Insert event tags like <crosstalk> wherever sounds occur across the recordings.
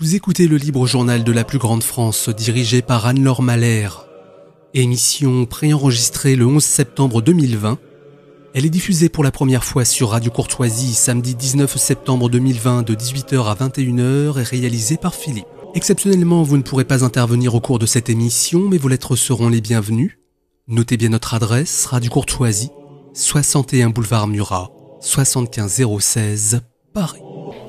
Vous écoutez le libre journal de la plus grande France dirigé par Anne-Laure Malher. Émission préenregistrée le 11 septembre 2020. Elle est diffusée pour la première fois sur Radio Courtoisie samedi 19 septembre 2020 de 18h à 21h et réalisée par Philippe. Exceptionnellement, vous ne pourrez pas intervenir au cours de cette émission, mais vos lettres seront les bienvenues. Notez bien notre adresse, Radio Courtoisie, 61 boulevard Murat, 75016, Paris.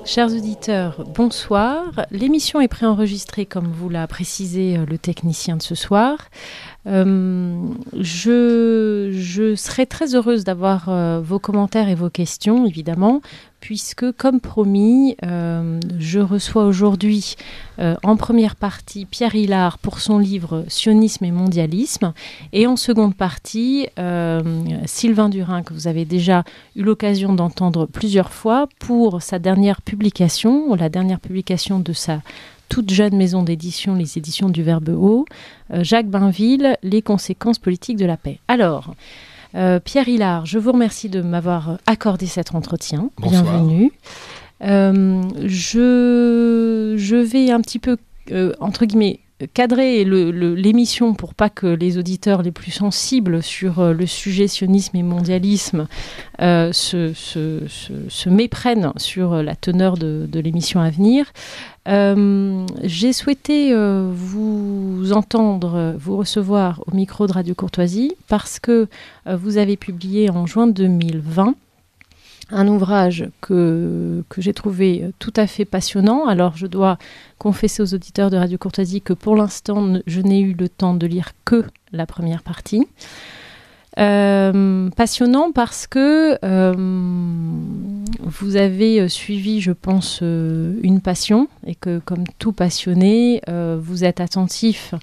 Chers auditeurs, bonsoir. L'émission est préenregistrée, comme vous l'a précisé euh, le technicien de ce soir. Euh, je, serai très heureuse d'avoir euh, vos commentaires et vos questions, évidemment puisque, comme promis, euh, je reçois aujourd'hui euh, en première partie Pierre Hillard pour son livre Sionisme et mondialisme, et en seconde partie euh, Sylvain Durin, que vous avez déjà eu l'occasion d'entendre plusieurs fois, pour sa dernière publication, la dernière publication de sa toute jeune maison d'édition, les éditions du Verbe Haut, Jacques Bainville, Les conséquences politiques de la paix. Alors, euh, Pierre Hillard, je vous remercie de m'avoir accordé cet entretien. Bienvenue. Euh, je, vais un petit peu, euh, entre guillemets, cadrer l'émission pour pas que les auditeurs les plus sensibles sur euh, le sujet sionisme et mondialisme euh, se, méprennent sur euh, la teneur de, l'émission à venir, j'ai souhaité vous entendre, vous recevoir au micro de Radio Courtoisie parce que vous avez publié en juin 2020 un ouvrage que, j'ai trouvé tout à fait passionnant. Alors je dois confesser aux auditeurs de Radio Courtoisie que pour l'instant, je n'ai eu le temps de lire que la première partie. Euh, passionnant parce que euh, vous avez euh, suivi, je pense, une passion et que comme tout passionné, vous êtes attentif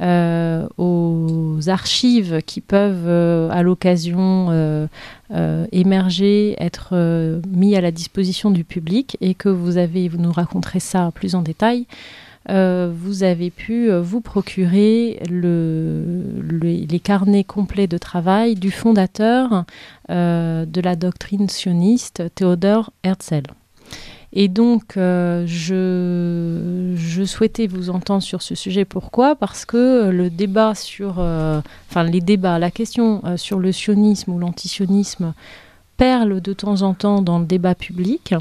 aux archives qui peuvent, à l'occasion, émerger, être mis à la disposition du public et que vous avez, vous nous raconterez ça plus en détail. Euh, vous avez pu euh, vous procurer les carnets complets de travail du fondateur euh, de la doctrine sioniste, Théodore Herzl. Et donc, je, souhaitais vous entendre sur ce sujet. Pourquoi Parce que le débat sur, enfin les débats, la question sur le sionisme ou l'antisionisme perle de temps en temps dans le débat public.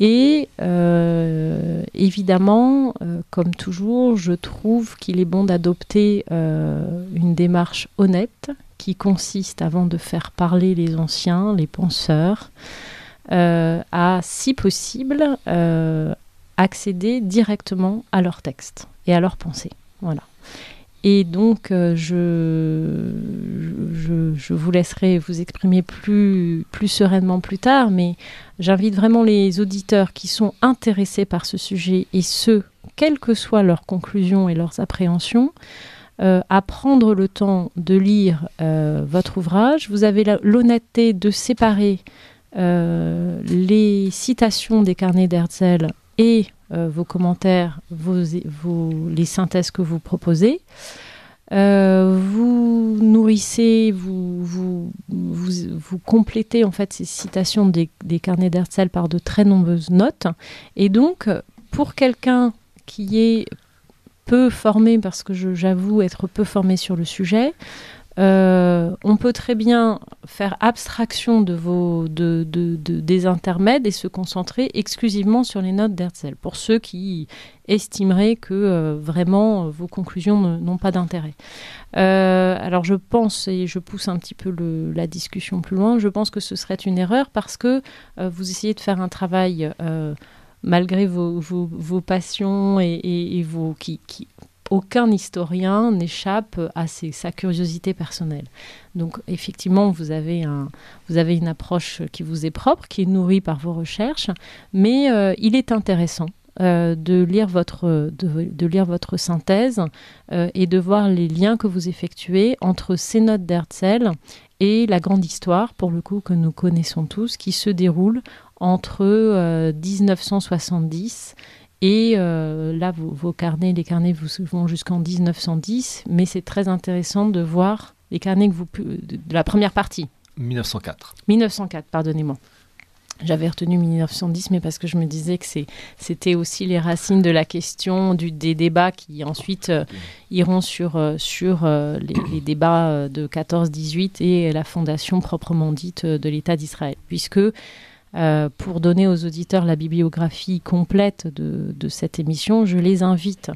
Et euh, évidemment, euh, comme toujours, je trouve qu'il est bon d'adopter euh, une démarche honnête qui consiste, avant de faire parler les anciens, les penseurs, à, si possible, accéder directement à leurs textes et à leurs pensées. Voilà. Et donc, euh, je, je, vous laisserai vous exprimer plus, plus sereinement plus tard, mais j'invite vraiment les auditeurs qui sont intéressés par ce sujet et ceux, quelles que soient leurs conclusions et leurs appréhensions, euh, à prendre le temps de lire euh, votre ouvrage. Vous avez l'honnêteté de séparer les citations des carnets d'Herzl et euh, vos commentaires, vos, les synthèses que vous proposez. Euh, vous nourrissez, vous vous, complétez en fait ces citations des, carnets d'Herzl par de très nombreuses notes. Et donc, pour quelqu'un qui est peu formé, parce que j'avoue être peu formé sur le sujet, euh, on peut très bien faire abstraction de vos, des intermèdes et se concentrer exclusivement sur les notes d'Herzl, pour ceux qui estimeraient que euh, vraiment vos conclusions n'ont pas d'intérêt. Euh, alors je pense, et je pousse un petit peu la discussion plus loin, je pense que ce serait une erreur parce que vous essayez de faire un travail malgré vos, passions et, vos qui aucun historien n'échappe à sa curiosité personnelle. Donc effectivement, vous avez, une approche qui vous est propre, qui est nourrie par vos recherches, mais euh, il est intéressant. Euh, de, lire votre, synthèse euh, et de voir les liens que vous effectuez entre ces notes d'Herzl et la grande histoire, pour le coup, que nous connaissons tous, qui se déroule entre 1970 et euh, là, vos, carnets, les carnets vous vont jusqu'en 1910, mais c'est très intéressant de voir les carnets que vous, de, la première partie. 1904. 1904, pardonnez-moi. J'avais retenu 1910, mais parce que je me disais que c'était aussi les racines de la question, des débats qui ensuite euh, iront sur, euh, sur les, les, débats de 14-18 et la fondation proprement dite de l'État d'Israël. Puisque euh, pour donner aux auditeurs la bibliographie complète de, cette émission, je les invite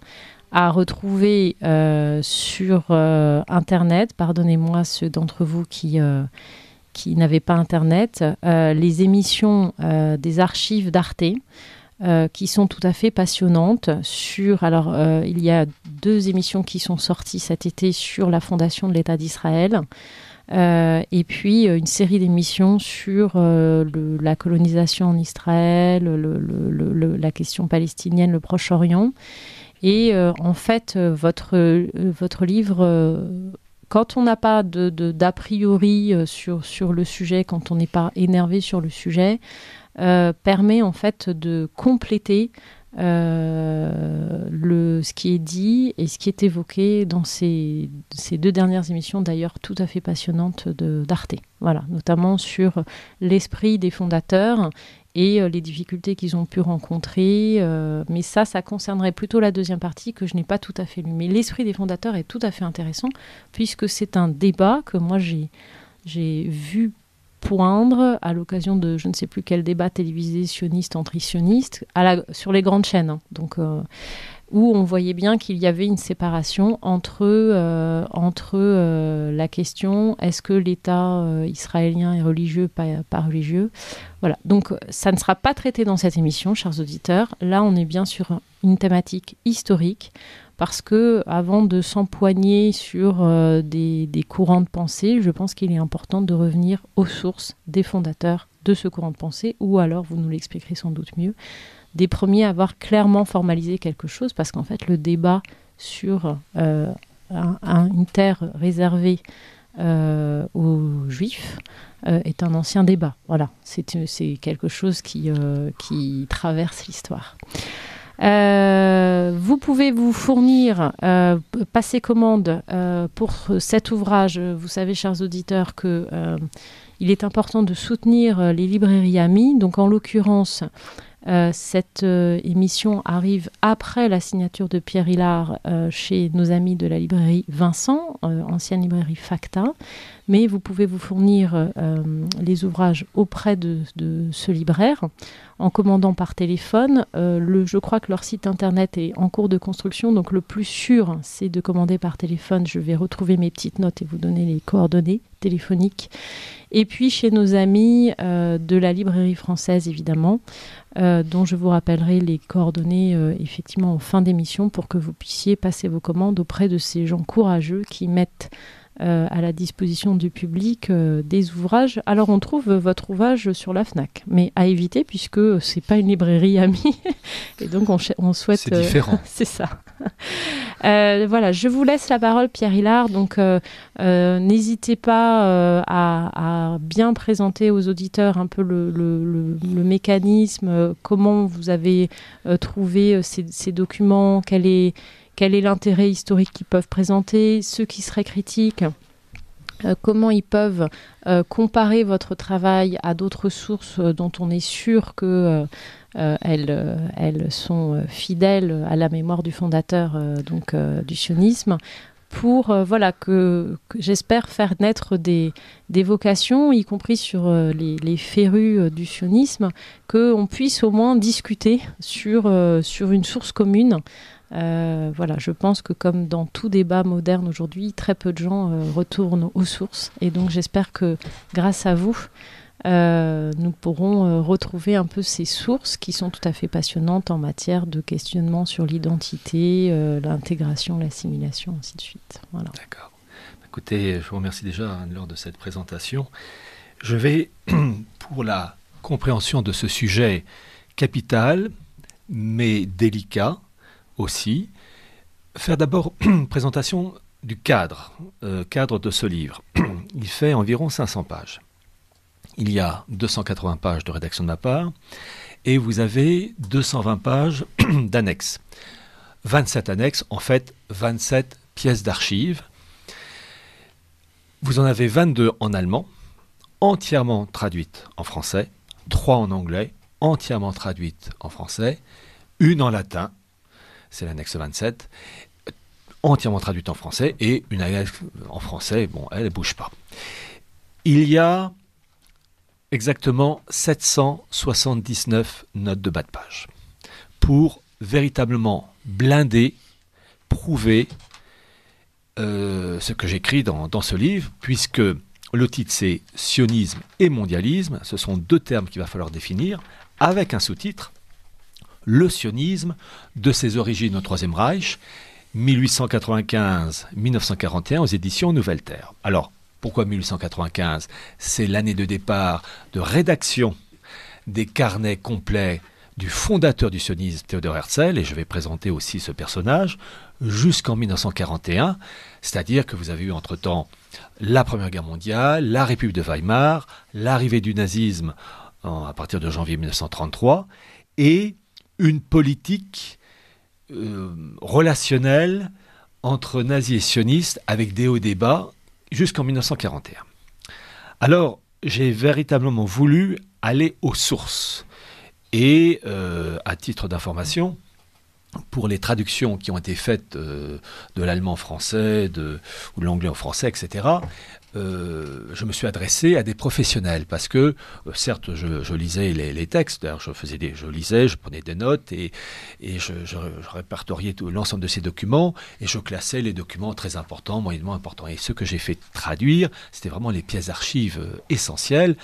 à retrouver euh, sur euh, Internet, pardonnez-moi ceux d'entre vous qui, n'avaient pas Internet, les émissions des archives d'Arte. qui sont tout à fait passionnantes sur alors il y a deux émissions qui sont sorties cet été sur la fondation de l'État d'Israël euh, et puis euh, une série d'émissions sur euh, la colonisation en Israël, la question palestinienne, le Proche-Orient. Et en fait, votre, votre livre quand on n'a pas d'a priori sur, sur le sujet, quand on n'est pas énervé sur le sujet, permet en fait de compléter euh, le, ce qui est dit et ce qui est évoqué dans ces, deux dernières émissions, d'ailleurs tout à fait passionnantes d'Arte. Voilà, notamment sur l'esprit des fondateurs et euh, les difficultés qu'ils ont pu rencontrer. Euh, mais ça, ça concernerait plutôt la deuxième partie que je n'ai pas tout à fait lu. Mais l'esprit des fondateurs est tout à fait intéressant puisque c'est un débat que moi j'ai vu poindre à l'occasion de je ne sais plus quel débat télévisé sioniste, anti-sioniste, à sur les grandes chaînes. Hein. donc, euh, où on voyait bien qu'il y avait une séparation entre, euh, entre euh, la question est-ce que l'État israélien est religieux, pas, pas religieux. Voilà, donc ça ne sera pas traité dans cette émission, chers auditeurs. Là, on est bien sur une thématique historique parce que avant de s'empoigner sur euh, des, courants de pensée, je pense qu'il est important de revenir aux sources des fondateurs de ce courant de pensée, ou alors, vous nous l'expliquerez sans doute mieux, des premiers à avoir clairement formalisé quelque chose, parce qu'en fait, le débat sur euh, une terre réservée euh, aux juifs est un ancien débat. Voilà, c'est quelque chose qui traverse l'histoire. Euh, vous pouvez vous fournir, euh, passer commande euh, pour cet ouvrage. Vous savez, chers auditeurs, que il est important de soutenir les librairies amies. Donc, en l'occurrence, euh, cette euh, émission arrive après la signature de Pierre Hillard euh, chez nos amis de la librairie Vincent, ancienne librairie Facta. Mais vous pouvez vous fournir les ouvrages auprès de, ce libraire en commandant par téléphone. je crois que leur site internet est en cours de construction, donc le plus sûr, c'est de commander par téléphone. Je vais retrouver mes petites notes et vous donner les coordonnées téléphoniques. Et puis chez nos amis de la librairie française, évidemment. Euh, dont je vous rappellerai les coordonnées euh, effectivement en fin d'émission pour que vous puissiez passer vos commandes auprès de ces gens courageux qui mettent euh, à la disposition du public euh, des ouvrages. Alors on trouve votre ouvrage sur la FNAC, mais à éviter puisque c'est pas une librairie <laughs> amie et donc on, souhaite. C'est euh, différent. <laughs> c'est ça. voilà, je vous laisse la parole, Pierre Hillard. Donc n'hésitez pas à, bien présenter aux auditeurs un peu le, mécanisme, comment vous avez trouvé ces, ces documents, quel est quel est l'intérêt historique qu'ils peuvent présenter, ceux qui seraient critiques, euh, comment ils peuvent euh, comparer votre travail à d'autres sources euh, dont on est sûr qu'elles sont fidèles à la mémoire du fondateur donc du sionisme pour voilà que, j'espère faire naître des, vocations y compris sur les, férues du sionisme que on puisse au moins discuter sur une source commune euh, voilà, je pense que comme dans tout débat moderne aujourd'hui, très peu de gens euh, retournent aux sources. Et donc j'espère que grâce à vous, euh, nous pourrons retrouver un peu ces sources qui sont tout à fait passionnantes en matière de questionnement sur l'identité, l'intégration, l'assimilation, ainsi de suite. D'accord. Écoutez, je vous remercie déjà hein, lors de cette présentation. Je vais, <clears throat> pour la compréhension de ce sujet capital, mais délicat, aussi. Faire d'abord une <clears throat> présentation du cadre, euh, cadre de ce livre. <clears throat> Il fait environ 500 pages. Il y a 280 pages de rédaction de ma part et vous avez 220 pages <clears throat> d'annexes. 27 annexes, en fait 27 pièces d'archives. Vous en avez 22 en allemand, entièrement traduites en français, 3 en anglais, entièrement traduites en français, une en latin c'est l'annexe 27, entièrement traduite en français, et une annexe en français, bon, elle ne bouge pas. Il y a exactement 779 notes de bas de page pour véritablement blinder, prouver euh, ce que j'écris dans, dans, ce livre, puisque le titre c'est Sionisme et mondialisme, ce sont deux termes qu'il va falloir définir, avec un sous-titre, le sionisme, de ses origines au Troisième Reich, 1895-1941 aux éditions Nouvelle Terre. Alors, pourquoi 1895 C'est l'année de départ de rédaction des carnets complets du fondateur du sionisme Théodore Herzl, et je vais présenter aussi ce personnage, jusqu'en 1941, c'est-à-dire que vous avez eu entre-temps la Première Guerre mondiale, la République de Weimar, l'arrivée du nazisme à partir de janvier 1933, et une politique euh, relationnelle entre nazis et sionistes avec des hauts débats jusqu'en 1941. Alors, j'ai véritablement voulu aller aux sources. Et euh, à titre d'information, pour les traductions qui ont été faites euh, de l'allemand français, ou de l'anglais en français, etc., euh, je me suis adressé à des professionnels parce que, euh, certes, je, lisais les, textes, je, faisais je lisais, je prenais des notes et, je, répertoriais l'ensemble de ces documents et je classais les documents très importants, moyennement importants. Et ce que j'ai fait traduire, c'était vraiment les pièces d'archives euh, essentielles.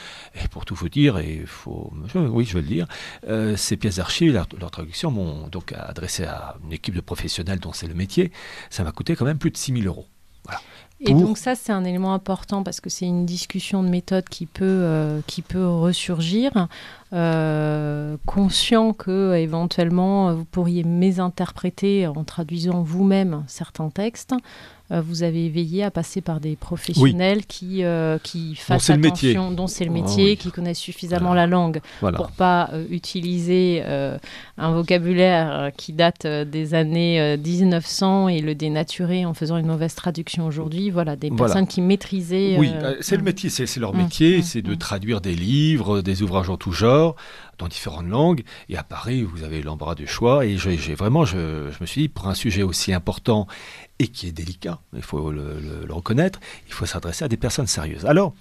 Et pour tout vous dire, et faut, oui, je veux le dire, ces pièces d'archives, leur, traduction m'ont donc adressé à une équipe de professionnels dont c'est le métier. Ça m'a coûté quand même plus de 6000 euros. Voilà. Et donc ça, c'est un élément important parce que c'est une discussion de méthode qui peut, euh, qui peut ressurgir. Euh, conscient que éventuellement vous pourriez mésinterpréter en traduisant vous-même certains textes, euh, vous avez veillé à passer par des professionnels qui, euh, qui fassent dont attention, dont c'est le ah métier, qui connaissent suffisamment la langue pour pour pas utiliser un vocabulaire qui date des années 1900 et le dénaturer en faisant une mauvaise traduction aujourd'hui. Voilà, des personnes qui maîtrisaient. Oui, c'est le métier, c'est leur hum, métier, hum, c'est de hum. traduire des livres, des ouvrages en tout genre dans différentes langues. Et à Paris, vous avez l'embarras du choix. Et j'ai vraiment, je, me suis dit, pour un sujet aussi important et qui est délicat, il faut le, reconnaître, il faut s'adresser à des personnes sérieuses. Alors,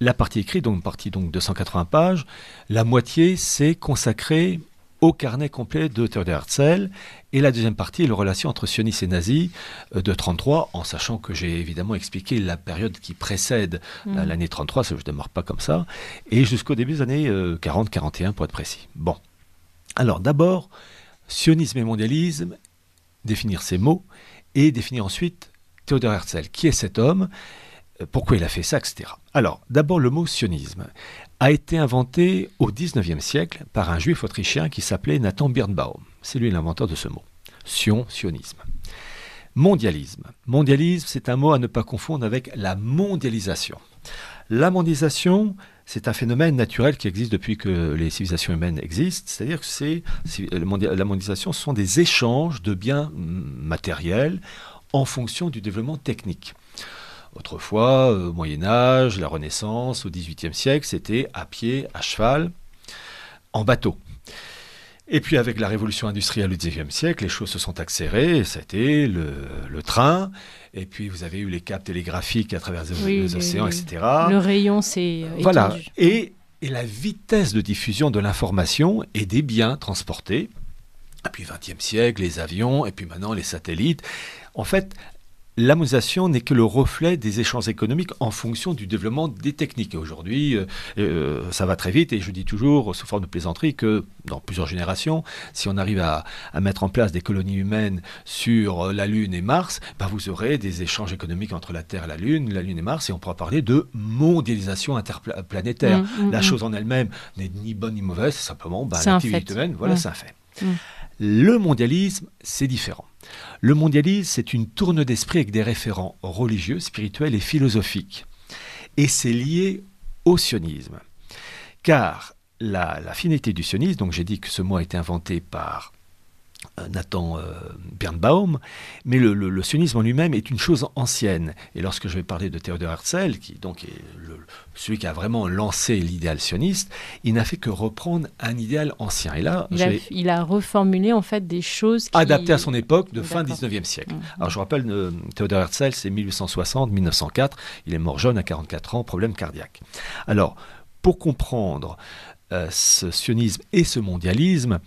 la partie écrite, donc partie donc 280 pages, la moitié c'est consacrée au carnet complet de Theodor Herzl. Et la deuxième partie, la relation entre sionistes et nazis euh, de 1933, en sachant que j'ai évidemment expliqué la période qui précède mm. l'année 1933, je ne démarre pas comme ça, et jusqu'au début des années 40-41 euh, pour être précis. Bon. Alors d'abord, sionisme et mondialisme, définir ces mots, et définir ensuite Theodor Herzl, qui est cet homme, euh, pourquoi il a fait ça, etc. Alors, d'abord le mot sionisme a été inventé au XIXe siècle par un juif autrichien qui s'appelait Nathan Birnbaum. C'est lui l'inventeur de ce mot. Sion, sionisme. Mondialisme. Mondialisme, c'est un mot à ne pas confondre avec la mondialisation. La mondialisation, c'est un phénomène naturel qui existe depuis que les civilisations humaines existent. C'est-à-dire que c'est, euh, la mondialisation, ce sont des échanges de biens mm, matériels en fonction du développement technique. Autrefois, au euh, Moyen Âge, la Renaissance, au XVIIIe siècle, c'était à pied, à cheval, en bateau. Et puis avec la révolution industrielle du XIXe siècle, les choses se sont accélérées. C'était le, le train, et puis vous avez eu les câbles télégraphiques à travers les, océans, etc. Le rayon c'est. Euh, voilà. Et, la vitesse de diffusion de l'information et des biens transportés. Et puis XXe siècle, les avions, et puis maintenant les satellites. En fait, L'amusation n'est que le reflet des échanges économiques en fonction du développement des techniques. Aujourd'hui, euh, euh, ça va très vite et je dis toujours, sous forme de plaisanterie, que dans plusieurs générations, si on arrive à, mettre en place des colonies humaines sur euh, la Lune et Mars, bah, vous aurez des échanges économiques entre la Terre et la Lune, la Lune et Mars, et on pourra parler de mondialisation interplanétaire. Mmh, mmh, la mmh. chose en elle-même n'est ni bonne ni mauvaise, c'est simplement bah, l'activité humaine, voilà, c'est un fait. Le mondialisme, c'est différent. Le mondialisme, c'est une tourne d'esprit avec des référents religieux, spirituels et philosophiques. Et c'est lié au sionisme. Car la, la du sionisme, donc j'ai dit que ce mot a été inventé par euh, Nathan euh, Birnbaum, mais le, sionisme en lui-même est une chose ancienne. Et lorsque je vais parler de Theodor Herzl, qui donc est le, celui qui a vraiment lancé l'idéal sioniste, il n'a fait que reprendre un idéal ancien. Et là, il, a, reformulé en fait des choses adaptées à son époque de fin 19e siècle. Mmh. Alors je rappelle, théodore euh, Theodor Herzl, c'est 1860-1904. Il est mort jeune à 44 ans, problème cardiaque. Alors pour comprendre ce sionisme et ce mondialisme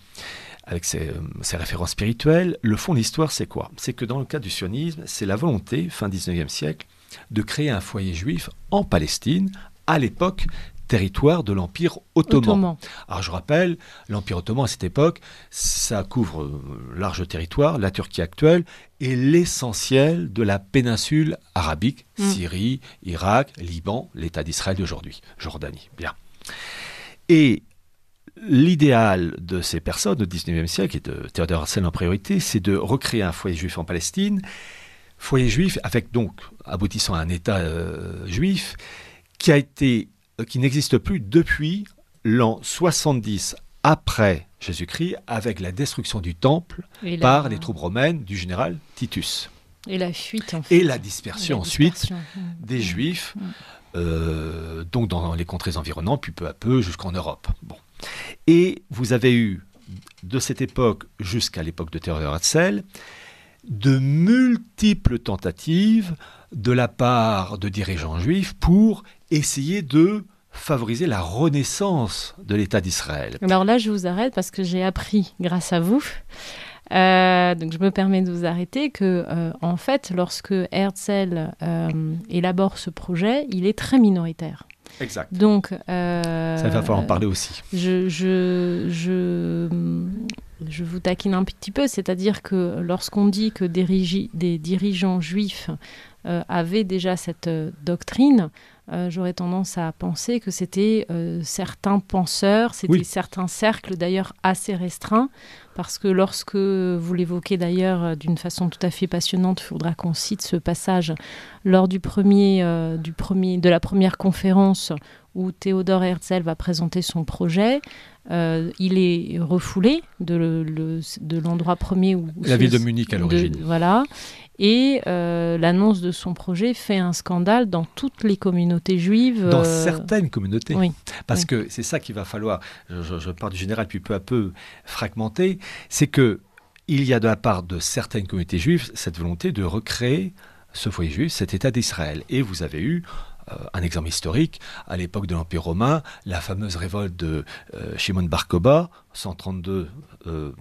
avec euh, ses, références spirituelles. Le fond de l'histoire, c'est quoi C'est que dans le cas du sionisme, c'est la volonté, fin 19e siècle, de créer un foyer juif en Palestine, à l'époque territoire de l'Empire ottoman. Alors je rappelle, l'Empire ottoman à cette époque, ça couvre euh, large territoire, la Turquie actuelle, et l'essentiel de la péninsule arabique, hmm. Syrie, Irak, Liban, l'État d'Israël d'aujourd'hui, Jordanie. Bien. Et L'idéal de ces personnes au 19e siècle et de Théodore Herzl en priorité, c'est de recréer un foyer juif en Palestine, foyer juif avec donc aboutissant à un État euh, juif qui a été euh, qui n'existe plus depuis l'an 70 après Jésus-Christ avec la destruction du temple par les troupes romaines du général Titus. Et la fuite Et la dispersion ensuite des Juifs, euh, donc dans les contrées environnantes, puis peu à peu jusqu'en Europe. Et vous avez eu, de cette époque jusqu'à l'époque de Theodor Herzl, de multiples tentatives de la part de dirigeants juifs pour essayer de favoriser la renaissance de l'État d'Israël. Alors là, je vous arrête parce que j'ai appris grâce à vous. Euh, donc je me permets de vous arrêter que euh, en fait, lorsque Herzl euh, élabore ce projet, il est très minoritaire. Donc, euh, ça va falloir en parler aussi. Je, mm, je, vous taquine un petit peu, c'est-à-dire que lorsqu'on dit que des, dirigeants juifs euh, avaient déjà cette euh, doctrine, j'aurais tendance à penser que c'était certains penseurs, c'était certains cercles d'ailleurs assez restreints parce que lorsque vous l'évoquez d'ailleurs euh, d'une façon tout à fait passionnante, il faudra qu'on cite ce passage lors du premier, euh, du premier, de la première conférence où Théodore Herzl va présenter son projet. Euh, il est refoulé de, l'endroit le, de premier où... la ville de Munich à l'origine. Voilà. Et euh, l'annonce de son projet fait un scandale dans toutes les communautés juives. Dans euh, certaines communautés. Oui. Parce que c'est ça qu'il va falloir, je, je, pars du général puis peu à peu fragmenter, c'est que il y a de la part de certaines communautés juives cette volonté de recréer ce foyer juif, cet État d'Israël. Et vous avez eu euh, un exemple historique, à l'époque de l'Empire romain, la fameuse révolte de euh, Shimon Bar koba 132,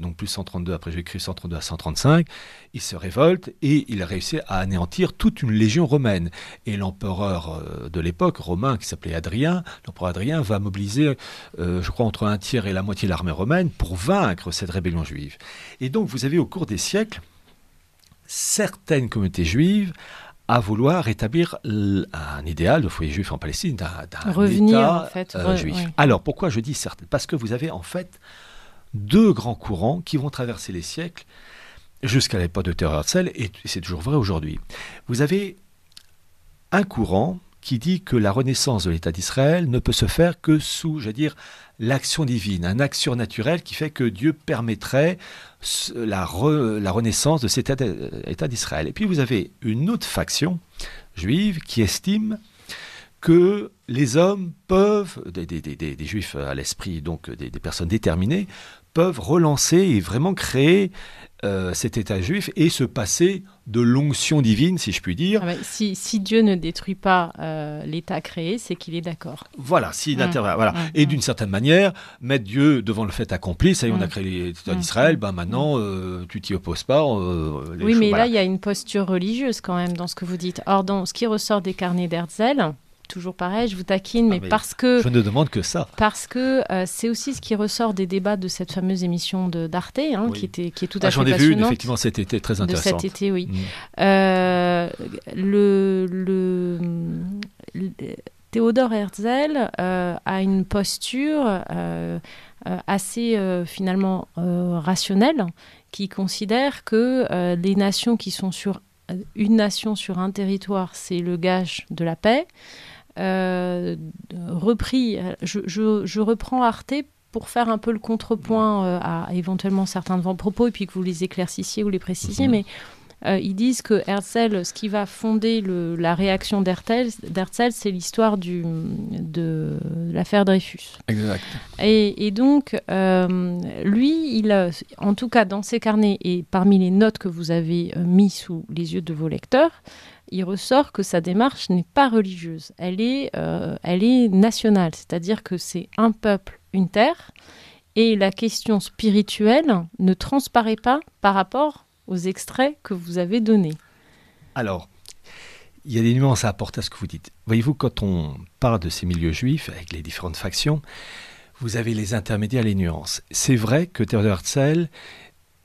non plus 132 après Jésus-Christ, 132 à 135, il se révolte et il réussit à anéantir toute une légion romaine. Et l'empereur euh, de l'époque, romain, qui s'appelait Adrien, l'empereur Adrien va mobiliser, je crois, entre un tiers et la moitié de l'armée romaine pour vaincre cette rébellion juive. Et donc, vous avez au cours des siècles, certaines communautés juives à vouloir établir un idéal de foyer juif en Palestine, d'un État euh, juif. Alors pourquoi je dis certes Parce que vous avez en fait deux grands courants qui vont traverser les siècles jusqu'à l'époque de terreur Herzl, et c'est toujours vrai aujourd'hui. Vous avez un courant qui dit que la renaissance de l'État d'Israël ne peut se faire que sous, je dire, l'action divine, un action surnaturel qui fait que Dieu permettrait la, la renaissance de cet État d'Israël. Et puis vous avez une autre faction juive qui estime que les hommes peuvent, des juifs à l'esprit, donc des, personnes déterminées, peuvent relancer et vraiment créer euh, cet État juif et se passer de l'onction divine, si je puis dire. Ah ben, si, Dieu ne détruit pas euh, l'État créé, c'est qu'il est, d'accord. Voilà, si mmh. voilà. Mmh, et mmh. d'une certaine manière, mettre Dieu devant le fait accompli, ça y est, on a créé l'État d'Israël, ben maintenant, euh, tu t'y opposes pas. oui, mais là, il y a une posture religieuse quand même dans ce que vous dites. Or, ce qui ressort des carnets d'Herzl, toujours pareil, je vous taquine, ah, mais, parce que... Je ne demande que ça. Parce que euh, c'est aussi ce qui ressort des débats de cette fameuse émission d'Arte, hein, qui, était, qui est tout ah, à fait passionnante. J'en ai vu effectivement, cet été, très intéressant. cet été, oui. Mm. Euh, le, Théodore Herzl euh, a une posture assez finalement rationnelle qui considère que les nations qui sont sur une nation sur un territoire, c'est le gage de la paix. Euh, repris, je, reprends Arte pour faire un peu le contrepoint euh, à éventuellement certains de vos propos et puis que vous les éclaircissiez ou les précisiez, mais euh, ils disent que Herzl, ce qui va fonder la réaction d'Herzl, c'est l'histoire de, de l'affaire Dreyfus. Exact. Et, donc, lui, il, en tout cas dans ses carnets et parmi les notes que vous avez mis sous les yeux de vos lecteurs, il ressort que sa démarche n'est pas religieuse, elle est, euh, elle est nationale, c'est-à-dire que c'est un peuple, une terre, et la question spirituelle ne transparaît pas par rapport aux extraits que vous avez donnés. Alors, il y a des nuances à apporter à ce que vous dites. Voyez-vous, quand on parle de ces milieux juifs, avec les différentes factions, vous avez les intermédiaires, les nuances. C'est vrai que Theodor Herzl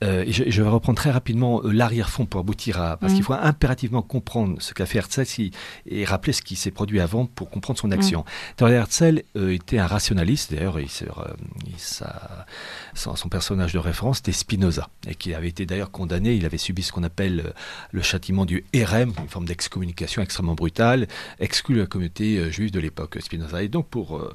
euh, je, je, vais reprendre très rapidement euh, l'arrière-fond pour aboutir à. Parce mm. qu'il faut impérativement comprendre ce qu'a fait Herzl et rappeler ce qui s'est produit avant pour comprendre son action. Mm. Herzl euh, était un rationaliste, d'ailleurs, il, il, son, personnage de référence était Spinoza, et qui avait été d'ailleurs condamné, il avait subi ce qu'on appelle euh, le châtiment du RM, une forme d'excommunication extrêmement brutale, exclu de la communauté euh, juive de l'époque, Spinoza. Et donc pour euh,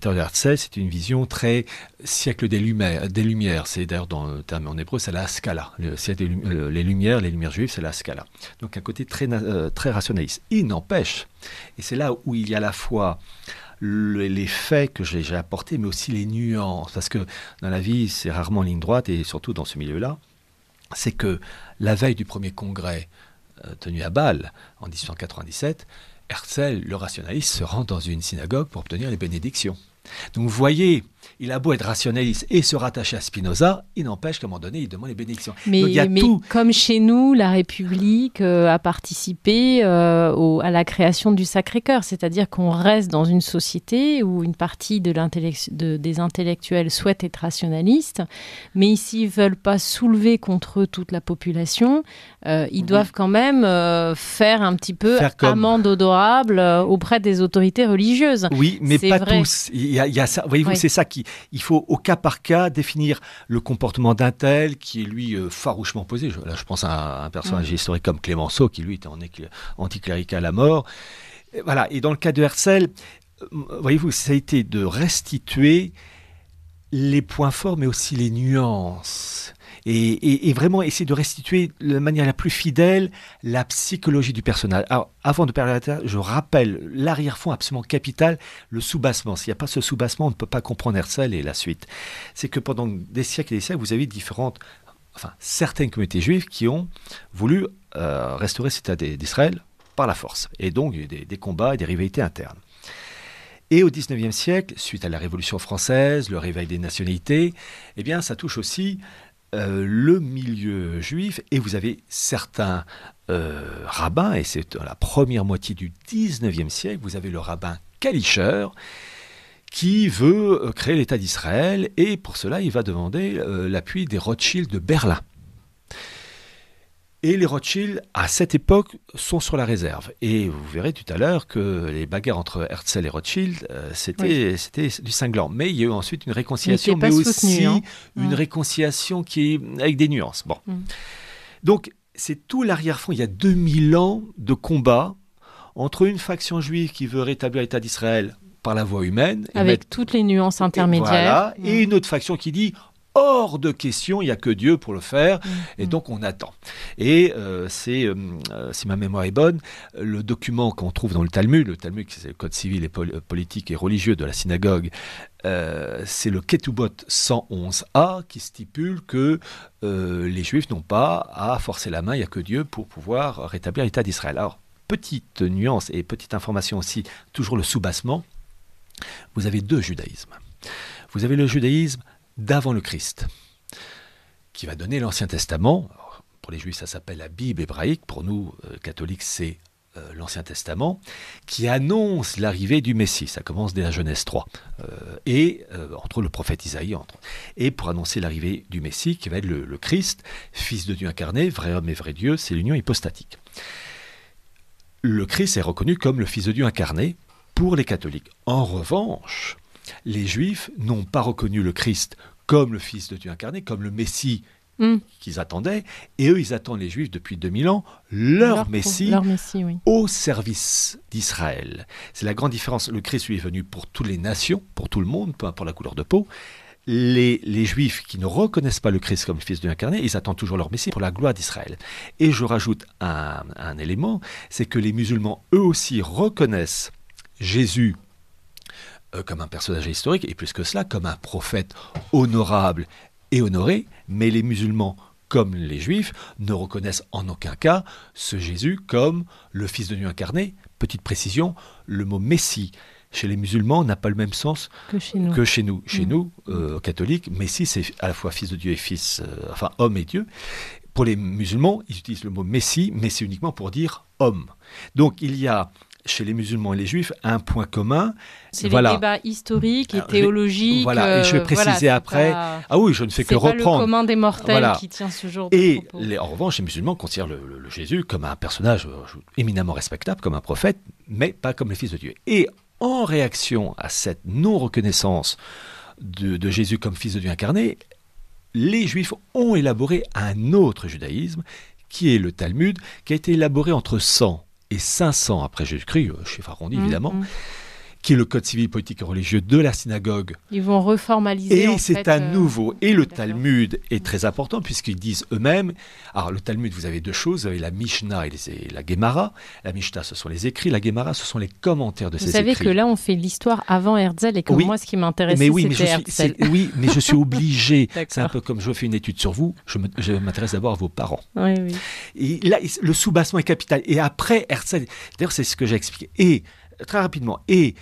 Theodor c'est une vision très siècle des Lumières. Des lumières. C'est d'ailleurs dans le terme en hébreu, c'est la Scala. les Lumières, les Lumières juives, c'est la Scala. Donc un côté très, rationaliste. Il n'empêche, et c'est là où il y a la foi les faits que j'ai apportés, mais aussi les nuances. Parce que dans la vie, c'est rarement ligne droite, et surtout dans ce milieu-là, c'est que la veille du premier congrès euh, tenu à Bâle en 1897, Herzl, le rationaliste, se rend dans une synagogue pour obtenir les bénédictions. Donc vous voyez, il a beau être rationaliste et se rattacher à Spinoza, il n'empêche qu'à un moment donné, il demande les bénédictions. Mais, comme chez nous, la République euh, a participé euh, à la création du Sacré-Cœur, c'est-à-dire qu'on reste dans une société où une partie de des intellectuels souhaitent être rationaliste mais ici, ne veulent pas soulever contre eux toute la population, euh, ils doivent quand même faire un petit peu amende honorable auprès des autorités religieuses. Oui, mais pas tous y y a voyez-vous, c'est ça qui. Il faut au cas par cas définir le comportement d'un tel qui est lui euh, farouchement posé. Je, là, je pense à un, personnage mm. historique comme Clémenceau qui lui était en anticlérical à mort. Et voilà. Et dans le cas de Herzl, euh, voyez-vous, ça a été de restituer les points forts, mais aussi les nuances et, vraiment essayer de restituer de la manière la plus fidèle la psychologie du personnage. Alors, avant de parler de terre je rappelle l'arrière-fond absolument capital, le soubassement. S'il n'y a pas ce soubassement, on ne peut pas comprendre Herzl et la suite. C'est que pendant des siècles et des siècles, vous avez différentes, enfin, certaines communautés juives qui ont voulu euh, restaurer cet état d'Israël par la force, et donc des, des combats et des rivalités internes. Et au XIXe siècle, suite à la Révolution française, le réveil des nationalités, eh bien, ça touche aussi euh, le milieu juif et vous avez certains euh, rabbins, et c'est dans la première moitié du 19e siècle, vous avez le rabbin Kalischer qui veut euh, créer l'État d'Israël et pour cela il va demander l'appui des Rothschild de Berlin. Et les Rothschild, à cette époque, sont sur la réserve. Et vous verrez tout à l'heure que les bagarres entre Herzl et Rothschild, euh, c'était, c'était du cinglant. Mais il y a eu ensuite une réconciliation, mais aussi hein. une réconciliation qui est avec des nuances. Bon. Mm. Donc, c'est tout l'arrière-fond. Il y a 2000 ans de combat entre une faction juive qui veut rétablir l'État d'Israël par la voie humaine. Avec toutes les nuances intermédiaires. Mm. et une autre faction qui dit hors de question, il n'y a que Dieu pour le faire, mm, et mm. donc on attend. Et euh, c'est, euh, euh, si ma mémoire est bonne, le document qu'on trouve dans le Talmud, le Talmud qui c'est le code civil et politique et religieux de la synagogue, c'est le Ketubot 111a qui stipule que les Juifs n'ont pas à forcer la main, il n'y a que Dieu pour pouvoir rétablir l'État d'Israël. Alors, petite nuance et petite information aussi, toujours le soubassement, vous avez deux judaïsmes. Vous avez le judaïsme d'avant le Christ, qui va donner l'Ancien Testament. pour les Juifs, ça s'appelle la Bible hébraïque. Pour nous, euh, catholiques, c'est euh, l'Ancien Testament, qui annonce l'arrivée du Messie. Ça commence dès la Genèse 3. Euh, et entre le prophète Isaïe, entre. Et pour annoncer l'arrivée du Messie, qui va être le, le Christ, fils de Dieu incarné, vrai homme et vrai Dieu, c'est l'union hypostatique. Le Christ est reconnu comme le Fils de Dieu incarné pour les catholiques. En revanche, les Juifs n'ont pas reconnu le Christ comme le Fils de Dieu incarné, comme le Messie hmm. qu'ils attendaient, et eux, ils attendent les Juifs depuis 2000 ans, leur, Messie, au service d'Israël. C'est la grande différence. Le Christ, lui, est venu pour toutes les nations, pour tout le monde, peu importe la couleur de peau. Les, Juifs qui ne reconnaissent pas le Christ comme le Fils de Dieu incarné, ils attendent toujours leur Messie pour la gloire d'Israël. Et je rajoute un élément, c'est que les musulmans, eux aussi, reconnaissent Jésus euh, comme un personnage historique, et plus que cela, comme un prophète honorable et honoré, mais les musulmans comme les juifs, ne reconnaissent en aucun cas ce Jésus comme le Fils de Dieu incarné. Petite précision, le mot Messie chez les musulmans n'a pas le même sens que chez nous. chez nous, mm. euh, catholiques, Messie c'est à la fois Fils de Dieu et Fils, euh, enfin homme et Dieu. Pour les musulmans, ils utilisent le mot Messie, mais c'est uniquement pour dire homme. Donc il y a chez les musulmans et les juifs un point commun. C'est les débats historiques et ah, théologiques. Voilà, et je vais euh, préciser après. Ah oui, je ne fais que pas reprendre. le commun des mortels qui tient ce jour. et en revanche, les musulmans considèrent le, Jésus comme un personnage euh, éminemment respectable, comme un prophète, mais pas comme le Fils de Dieu. Et en réaction à cette non-reconnaissance de, de Jésus comme Fils de Dieu incarné, les juifs ont élaboré un autre judaïsme, qui est le Talmud, qui a été élaboré entre 100 et 500 après Jésus-Christ, euh, chez arrondi évidemment, mm, mm qui est le code civil politique et religieux de la synagogue. Ils vont reformaliser. Et c'est à euh, nouveau. Et le Talmud est très important puisqu'ils disent eux-mêmes. Alors le Talmud, vous avez deux choses. Vous avez la Mishnah et, la Gemara. La Mishnah, ce sont les écrits. La Gemara, ce sont les commentaires de ces écrits. Vous savez que là, on fait l'histoire avant Herzl et que moi, ce qui m'intéresse, oui, c'était Herzl. Oui, mais je suis <laughs> obligé. c'est un peu comme je fais une étude sur vous. Je m'intéresse d'abord à vos parents. Oui, oui. Et là, le soubassement est capital. Et après Herzl, d'ailleurs, c'est ce que j'ai expliqué. Et très rapidement. Et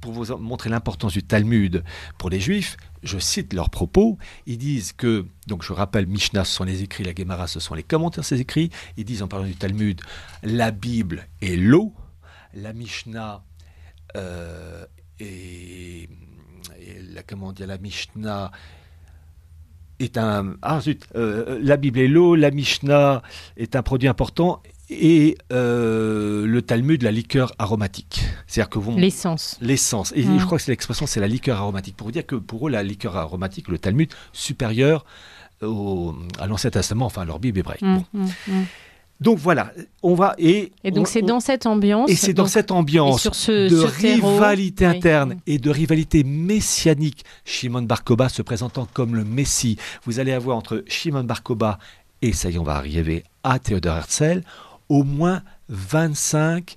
pour vous montrer l'importance du Talmud pour les Juifs, je cite leurs propos. Ils disent que, donc je rappelle, Mishnah, ce sont les écrits, la Gemara, ce sont les commentaires, ces écrits. Ils disent en parlant du Talmud, la Bible est l'eau, la Mishnah euh, la, comment dire, la Mishnah est un ah euh, la Bible est l'eau, la Mishnah est un produit important et euh, le Talmud, la liqueur aromatique. cest vous... L'essence. L'essence. Et je mm. crois que c'est l'expression, c'est la liqueur aromatique. Pour vous dire que pour eux, la liqueur aromatique, le Talmud, supérieur à l'Ancien Testament, enfin leur Bible hébraïque. Mm, mm, donc voilà, on va et, donc c'est dans cette ambiance et c'est dans cette ambiance de rivalité interne et de rivalité messianique. Shimon Barkoba se présentant comme le Messie. Vous allez avoir entre Shimon Barkoba et ça y est, on va arriver à Théodore Herzl au moins 25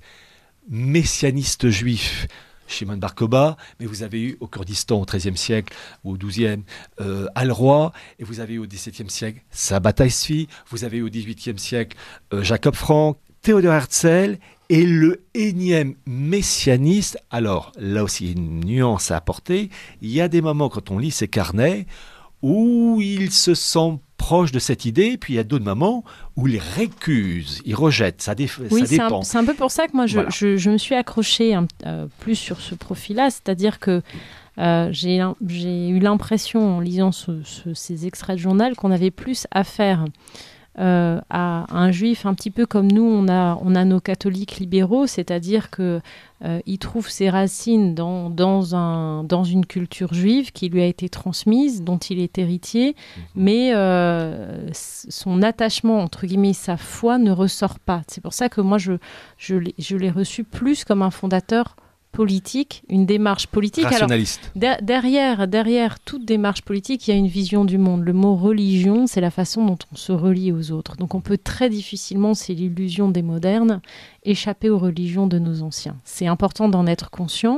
messianistes juifs. Shimon Bar mais vous avez eu au Kurdistan au XIIIe siècle ou au XIIe euh, Al-Roi, et vous avez eu au XVIIe siècle Sabbatai Svi, vous avez eu au XVIIIe siècle euh, Jacob Frank, Théodore Herzl Et le énième messianiste. Alors, là aussi, une nuance à apporter. Il y a des moments, quand on lit ces carnets, où il se sent proche de cette idée, puis il y a d'autres moments où ils récusent, ils rejettent, ça, oui, dépend. c'est un peu pour ça que moi, je, me suis accrochée euh, plus sur ce profil-là, c'est-à-dire que euh, j'ai eu l'impression, en lisant ces extraits de journal, qu'on avait plus à affaire euh, à un juif un petit peu comme nous, on a, on a nos catholiques libéraux, c'est-à-dire qu'il euh, trouve ses racines dans, un, dans une culture juive qui lui a été transmise, dont il est héritier, mhm. mais euh, son attachement, entre guillemets, sa foi ne ressort pas. C'est pour ça que moi, je, je l'ai reçu plus comme un fondateur politique, une démarche politique. Rationaliste. derrière, derrière toute démarche politique, il y a une vision du monde. Le mot religion, c'est la façon dont on se relie aux autres. Donc on peut très difficilement, c'est l'illusion des modernes, échapper aux religions de nos anciens. C'est important d'en être conscient.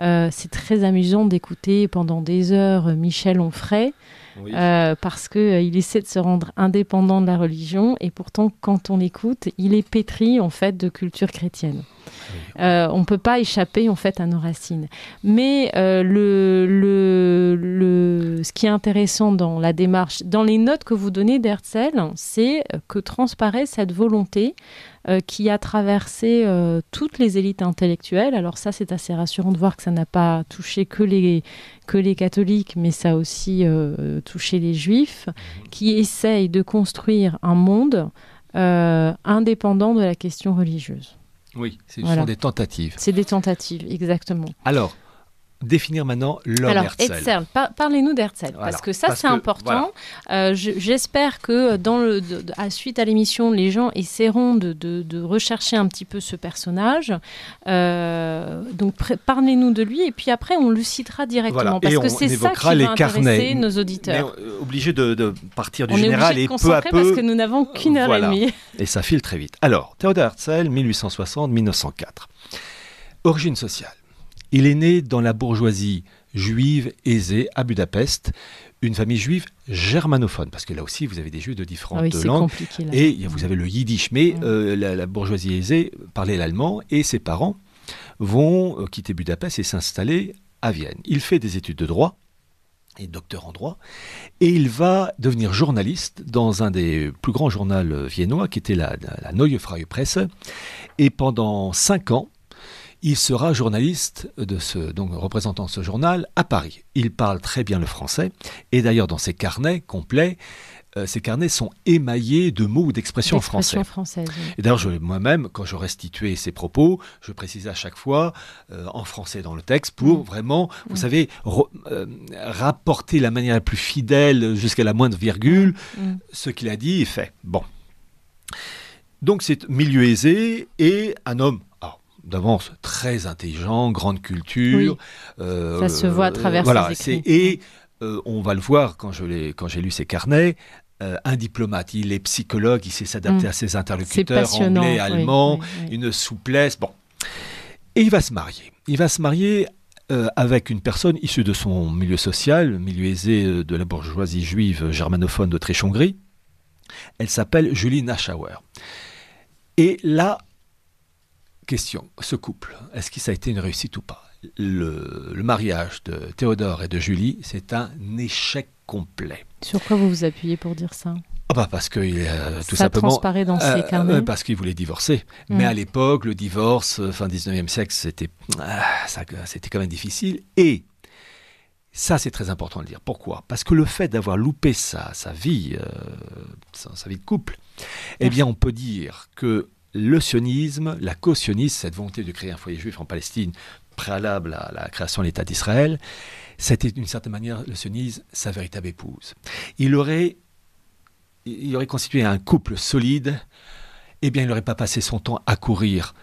Euh, c'est très amusant d'écouter pendant des heures euh, Michel Onfray. Euh, parce qu'il euh, il essaie de se rendre indépendant de la religion, et pourtant, quand on l'écoute, il est pétri en fait de culture chrétienne. Euh, on ne peut pas échapper en fait à nos racines. Mais le, le, ce qui est intéressant dans la démarche, dans les notes que vous donnez d'Herzl, c'est que transparaît cette volonté euh, qui a traversé euh, toutes les élites intellectuelles. Alors ça, c'est assez rassurant de voir que ça n'a pas touché que les, que les catholiques, mais ça a aussi euh, touché les juifs, qui essayent de construire un monde indépendant de la question religieuse. Oui, ce sont des tentatives. C'est des tentatives, exactement. Alors, définir maintenant l'homme Alors, Herzl. Herzl parlez-nous d'Herzl, parce que ça, c'est important. Euh, j'espère que, dans le, suite à l'émission, les gens essaieront de, de rechercher un petit peu ce personnage. Euh, donc, parlez-nous de lui, et puis après, on le citera directement, parce que c'est ça qui va carnets. intéresser nos auditeurs. Mais, euh, obligé de, partir du général et peu à peu... parce que nous n'avons qu'une heure et demie. Et ça file très vite. Alors, Théodore Herzl, 1860-1904. Origine sociale. Il est né dans la bourgeoisie juive aisée à Budapest, une famille juive germanophone, parce que là aussi vous avez des juifs de différentes ah langues, et vous avez le yiddish, mais euh, la, bourgeoisie aisée parlait l'allemand, et ses parents vont euh, quitter Budapest et s'installer à Vienne. Il fait des études de droit, est docteur en droit, et il va devenir journaliste dans un des plus grands journaux viennois, qui était la, la Neue Freie Presse, et pendant cinq ans, il sera journaliste, de ce, donc représentant ce journal, à Paris. Il parle très bien le français, et d'ailleurs dans ses carnets complets, euh, ses ces carnets sont émaillés de mots ou d'expressions françaises. Et d'ailleurs, moi-même, quand je restituais ses propos, je précisais à chaque fois euh, en français dans le texte pour mm. vraiment, vous mm. savez, euh, rapporter la manière la plus fidèle jusqu'à la moindre virgule mm. ce qu'il a dit et fait. Bon. Donc c'est milieu aisé et un homme, d'avance très intelligent, grande culture. Euh, ça se voit à travers ses Et euh, on va le voir quand j'ai lu ses carnets, euh, un diplomate, il est psychologue, il sait s'adapter mm. à ses interlocuteurs anglais, allemand, une souplesse. Bon. Et il va se marier. Il va se marier avec une personne issue de son milieu social, milieu aisé de la bourgeoisie juive germanophone de Hongrie. Elle s'appelle Julie Nashauer. Et là, Question, ce couple, est-ce que ça a été une réussite ou pas le, mariage de Théodore et de Julie, c'est un échec complet. Sur quoi vous vous appuyez pour dire ça ah bah, parce que euh, tout ça dans ses euh, euh, parce qu'il voulait divorcer. Mais mm. à l'époque, le divorce fin 19e siècle, c'était ah, c'était quand même difficile et ça, c'est très important de dire. Pourquoi Parce que le fait d'avoir loupé sa, sa vie, sa, sa, vie de couple, eh bien, on peut dire que le sionisme, la co-sioniste, cette volonté de créer un foyer juif en Palestine préalable à la création de l'État d'Israël, c'était d'une certaine manière le sionisme sa véritable épouse. Il aurait, il aurait constitué un couple solide, et eh bien il n'aurait pas passé son temps à courir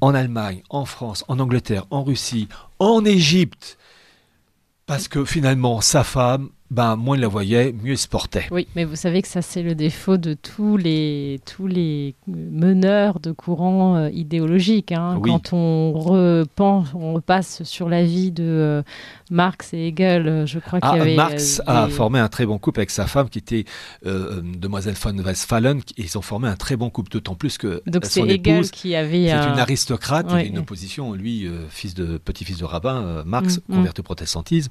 en Allemagne, en France, en Angleterre, en Russie, en Égypte, parce que finalement sa femme ben, moins il la voyait, mieux il se portait. Oui, mais vous savez que ça, c'est le défaut de tous les, tous les meneurs de courants euh, idéologiques. Hein. Quand on repense, on repasse sur la vie de euh, Marx et Hegel, euh, je crois qu'il y ah, avait... Marx a formé un très bon couple avec sa femme qui était demoiselle von Westphalen. Et ils ont formé un très bon couple, d'autant plus que Donc son Hegel qui avait... C'est une aristocrate, et une opposition, lui, fils de petit-fils de rabbin, Marx, mm, mm. converti au protestantisme.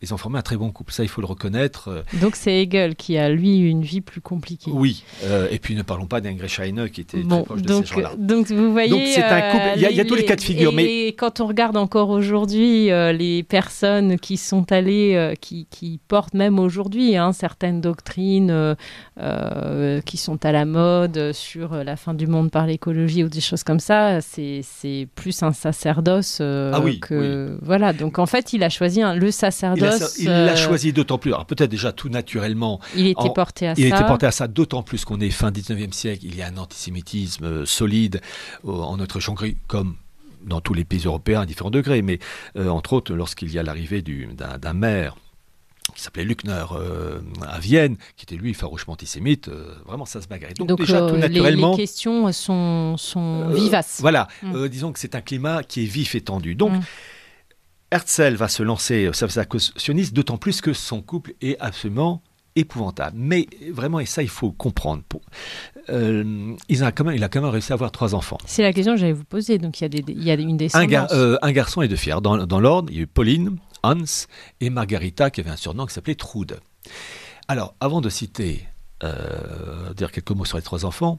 Ils ont formé un très bon couple, ça il faut le euh, donc c'est Hegel qui a, lui, une vie plus compliquée. Oui, euh, et puis ne parlons pas d'Heinrich Scheine qui était très proche donc, de ces gens-là. Donc vous voyez, euh, Il, y a, tous les, cas de figure. Et quand on regarde encore aujourd'hui les personnes qui sont allées, qui, portent même aujourd'hui hein, certaines doctrines qui sont à la mode sur la fin du monde par l'écologie ou des choses comme ça, c'est, plus un sacerdoce ah oui, Voilà, donc en fait, il a choisi le sacerdoce. Il l'a choisi d'autant plus, peut-être déjà tout naturellement. Il était porté à ça. Il était porté à ça, d'autant plus qu'on est fin 19e siècle, il y a un antisémitisme euh, solide euh, en notre hongrie comme dans tous les pays européens à différents degrés, mais euh, entre autres lorsqu'il y a l'arrivée d'un maire qui s'appelait Luckner à Vienne, qui était lui farouchement antisémite, vraiment ça se bagarrait. Donc, déjà, tout naturellement... Les, questions sont, sont vivaces. Voilà, mm. disons que c'est un climat qui est vif et tendu. Donc... Mm. Herzl va se lancer au service cause sioniste, d'autant plus que son couple est absolument épouvantable. Mais vraiment, et ça, il faut comprendre. Euh, il, a quand même, réussi à avoir trois enfants. C'est la question que j'allais vous poser. Donc, il y a, une descendance. Euh, un, garçon et deux filles. Dans, dans l'ordre, il y a eu Pauline, Hans et Margarita, qui avait un surnom qui s'appelait Trude. Alors, avant de citer euh, dire quelques mots sur les trois enfants.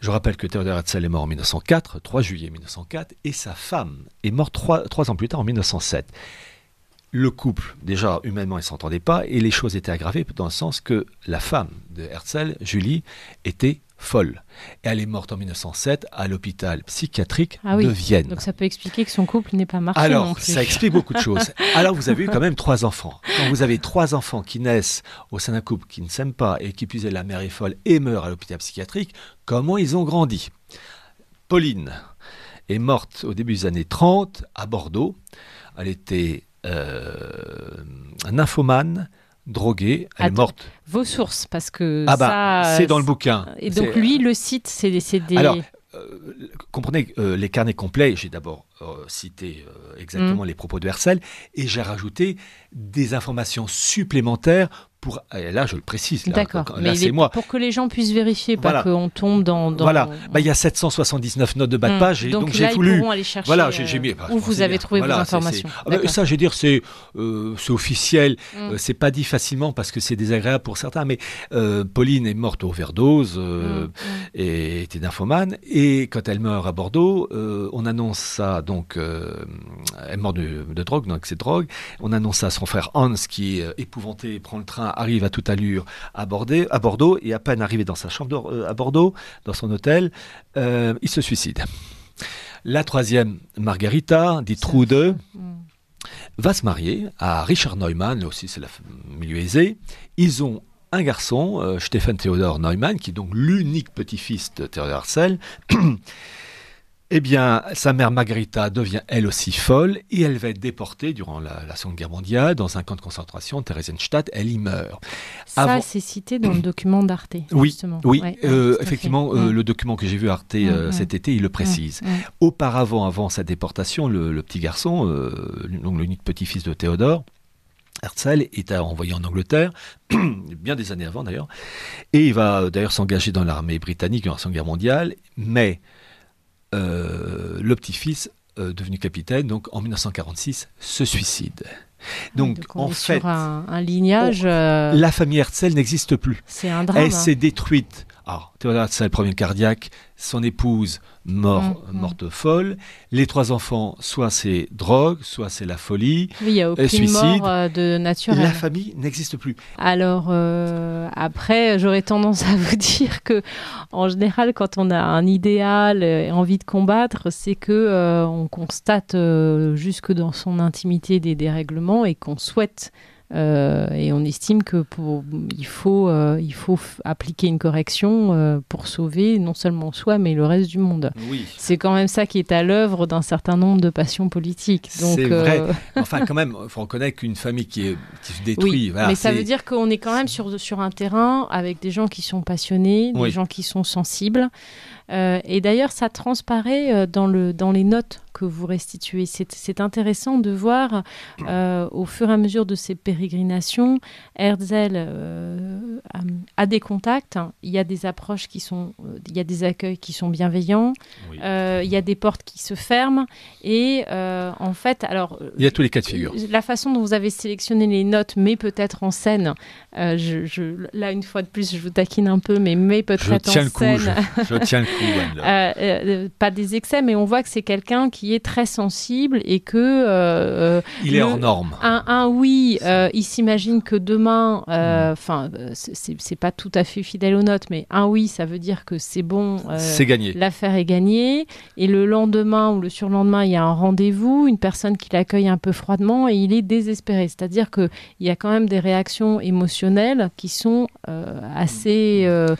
Je rappelle que Theodor Herzl est mort en 1904, 3 juillet 1904, et sa femme est morte trois, ans plus tard, en 1907. Le couple, déjà humainement, ne s'entendait pas, et les choses étaient aggravées dans le sens que la femme de Herzl, Julie, était folle. Et elle est morte en 1907 à l'hôpital psychiatrique ah de Vienne. Donc ça peut expliquer que son couple n'est pas marché. Alors, ça explique beaucoup de choses. <laughs> Alors, vous avez eu quand même trois enfants. Quand vous avez trois enfants qui naissent au sein d'un couple qui ne s'aime pas et qui, puis la mère est folle et meurt à l'hôpital psychiatrique, comment ils ont grandi Pauline est morte au début des années 30 à Bordeaux. Elle était euh, un nymphomane droguée, elle est morte. Vos sources, parce que ah bah, c'est dans le bouquin. Et donc lui, euh, le site, c'est des... Alors, euh, comprenez, euh, les carnets complets, j'ai d'abord cité exactement mm. les propos de Hersel, et j'ai rajouté des informations supplémentaires là, je le précise. D'accord. c'est moi. Pour que les gens puissent vérifier, pas qu'on tombe dans, Voilà. Bah, il y a 779 notes de bas de hum. page, donc, j'ai voulu. aller Voilà, j'ai, euh, j'ai mis, où vous avez trouvé vos informations. Ah, bah, ça, je veux dire, c'est, euh, c'est officiel. Hum. Euh, c'est pas dit facilement parce que c'est désagréable pour certains, mais Pauline est morte au Verdose hum, et était d'infomane Et quand elle meurt à Bordeaux, on annonce ça. Donc, elle meurt de, de drogue, donc c'est drogue. On annonce ça à son frère Hans, qui est épouvanté, prend le train arrive à toute allure à, Bordeaux, à Bordeaux et à peine arrivé dans sa chambre euh, à Bordeaux, dans son hôtel, euh, il se suicide. La troisième, Margarita, dit Trude, mm. va se marier à Richard Neumann, aussi c'est le milieu aisé. Ils ont un garçon, euh, Stéphane Théodore Neumann, qui est donc l'unique petit-fils de Théodore Herzl. <clears throat> Eh bien, sa mère Margarita devient elle aussi folle et elle va être déportée durant la, Seconde Guerre mondiale dans un camp de concentration, Theresienstadt. Elle y meurt. Ça, c'est cité dans le document d'Arte. Oui, euh, effectivement, euh, mm. le document que j'ai vu Arte mm, euh, mm. cet été, il le précise. Auparavant, avant sa déportation, le, petit garçon, donc l'unique petit-fils de Théodore, Herzl est envoyé en Angleterre, <clears throat> bien des années avant d'ailleurs, et il va d'ailleurs s'engager dans l'armée britannique durant la Seconde Guerre mondiale, mais euh, le petit-fils euh, devenu capitaine, donc en 1946, se suicide. Donc, en fait, un, lignage. la famille Herzl n'existe plus. C'est un drame. Elle s'est hein. détruite alors, ah, tu c'est le problème cardiaque, son épouse mort, mm, mm. morte folle, les trois enfants, soit c'est drogue, soit c'est la folie, oui, a euh, aucune suicide, mort euh, de nature. La famille n'existe plus. Alors euh, après, j'aurais tendance à vous <laughs> dire que en général, quand on a un idéal et envie de combattre, c'est que on constate jusque dans son intimité des dérèglements et qu'on souhaite euh, et on estime que pour, il, faut, euh, il faut appliquer une correction euh, pour sauver non seulement soi, mais le reste du monde. Oui. C'est quand même ça qui est à l'œuvre d'un certain nombre de passions politiques. C'est vrai. <laughs> enfin, quand même, il faut reconnaître qu'une famille qui, est, se détruit. Oui, mais ça veut dire qu'on est quand même sur, sur un terrain avec des gens qui sont passionnés, des gens qui sont sensibles. et d'ailleurs, ça transparaît dans, le, dans les notes que vous restituez. C'est intéressant de voir euh, au fur et à mesure de ces pérégrinations, Herzl euh, a, des contacts, il y a des approches qui sont, euh, il y a des accueils qui sont bienveillants, il y a des portes qui se ferment et en fait, alors... Il y a tous les cas de figure. La façon dont vous avez sélectionné les notes, mais peut-être en scène, je, là une fois de plus, je vous taquine un peu, mais, mais peut-être en scène... je, tiens le coup, <laughs> pas des excès, mais on voit que c'est quelqu'un qui est très sensible et que... Euh, il est en norme. Un, oui, euh, il s'imagine que demain, euh, mm. enfin, c'est pas tout à fait fidèle aux notes, mais un oui, ça veut dire que c'est bon. c'est gagné. L'affaire est gagnée. Et le lendemain ou le surlendemain, il y a un rendez-vous, une personne qui l'accueille un peu froidement et il est désespéré. C'est-à-dire il y a quand même des réactions émotionnelles qui sont assez... Mm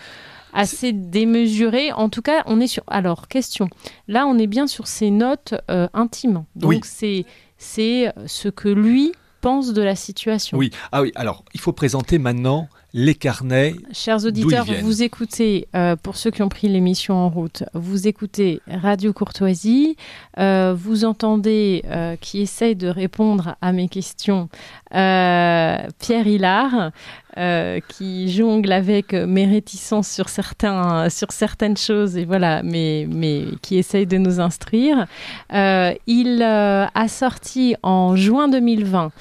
assez démesuré. En tout cas, on est sur. Alors, question. Là, on est bien sur ses notes euh, intimes. Donc, c'est c'est euh, ce que lui pense de la situation. Oui, ah oui. Alors, il faut présenter maintenant les carnets. Chers auditeurs, vous écoutez, euh, pour ceux qui ont pris l'émission en route, vous écoutez Radio Courtoisie, euh, vous entendez euh, qui essaye de répondre à mes questions Pierre Hillard. qui jongle avec mes réticences sur, certains, sur certaines choses et voilà, mais, mais qui essaye de nous instruire. il a sorti en juin 2020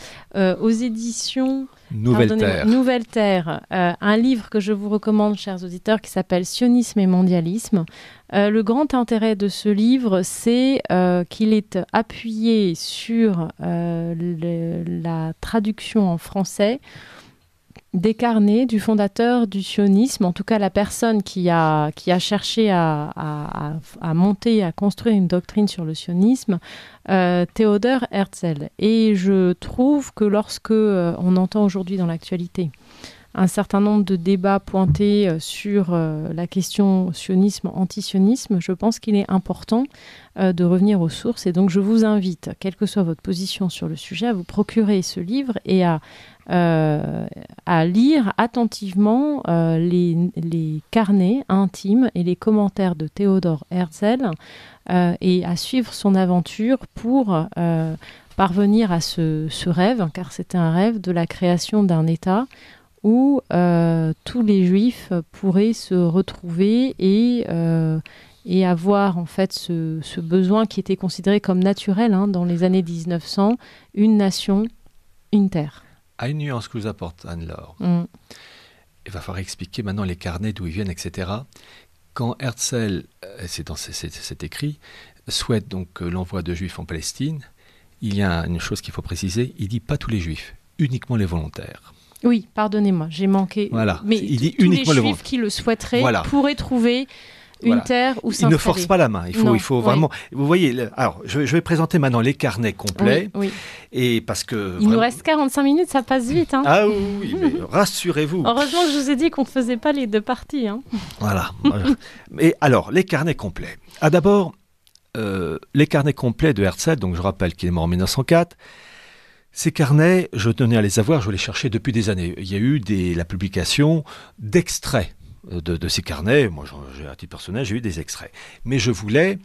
aux éditions Nouvelle Terre. Euh, un livre que je vous recommande, chers auditeurs, qui s'appelle Sionisme et mondialisme. Euh, le grand intérêt de ce livre, c'est euh, qu'il est appuyé sur la traduction en français décarné du fondateur du sionisme, en tout cas la personne qui a, cherché à, à, à monter, à construire une doctrine sur le sionisme, euh, Théodore Herzl. Et je trouve que lorsque euh, on entend aujourd'hui dans l'actualité un certain nombre de débats pointés euh, sur euh, la question sionisme, anti-sionisme. je pense qu'il est important euh, de revenir aux sources. Et donc je vous invite, quelle que soit votre position sur le sujet, à vous procurer ce livre et à, à lire attentivement les, carnets intimes et les commentaires de Théodore Herzl et à suivre son aventure pour parvenir à ce, ce rêve, car c'était un rêve de la création d'un État où euh, tous les juifs pourraient se retrouver et, euh, avoir en fait ce, besoin qui était considéré comme naturel hein, dans les années 1900, une nation, une terre. À ah, une nuance que vous apporte Anne-Laure, mm. il va falloir expliquer maintenant les carnets d'où ils viennent, etc. Quand Herzl, euh, c'est dans cet écrit, souhaite donc l'envoi de juifs en Palestine, il y a une chose qu'il faut préciser, il dit pas tous les juifs, uniquement les volontaires. Oui, pardonnez-moi, j'ai manqué. Voilà. Mais il dit uniquement les juifs qui le souhaiteraient pourraient trouver une terre où Il ne force pas la main. Il faut, il faut vraiment. Vous voyez, alors je, vais présenter maintenant les carnets complets. Et parce que. Il nous reste 45 minutes, ça passe vite. Hein. Ah oui, <laughs> rassurez-vous. Heureusement je vous ai dit qu'on ne faisait pas les deux parties. Hein. Voilà. Mais euh, alors, les carnets complets. Ah, d'abord, euh, les carnets complets de Herzl, donc je rappelle qu'il est mort en 1904. Ces carnets, je tenais à les avoir, je les cherchais depuis des années. Il y a eu des, la publication d'extraits euh, de, ces carnets. Moi, j'ai un petit personnage, j'ai eu des extraits. Mais je voulais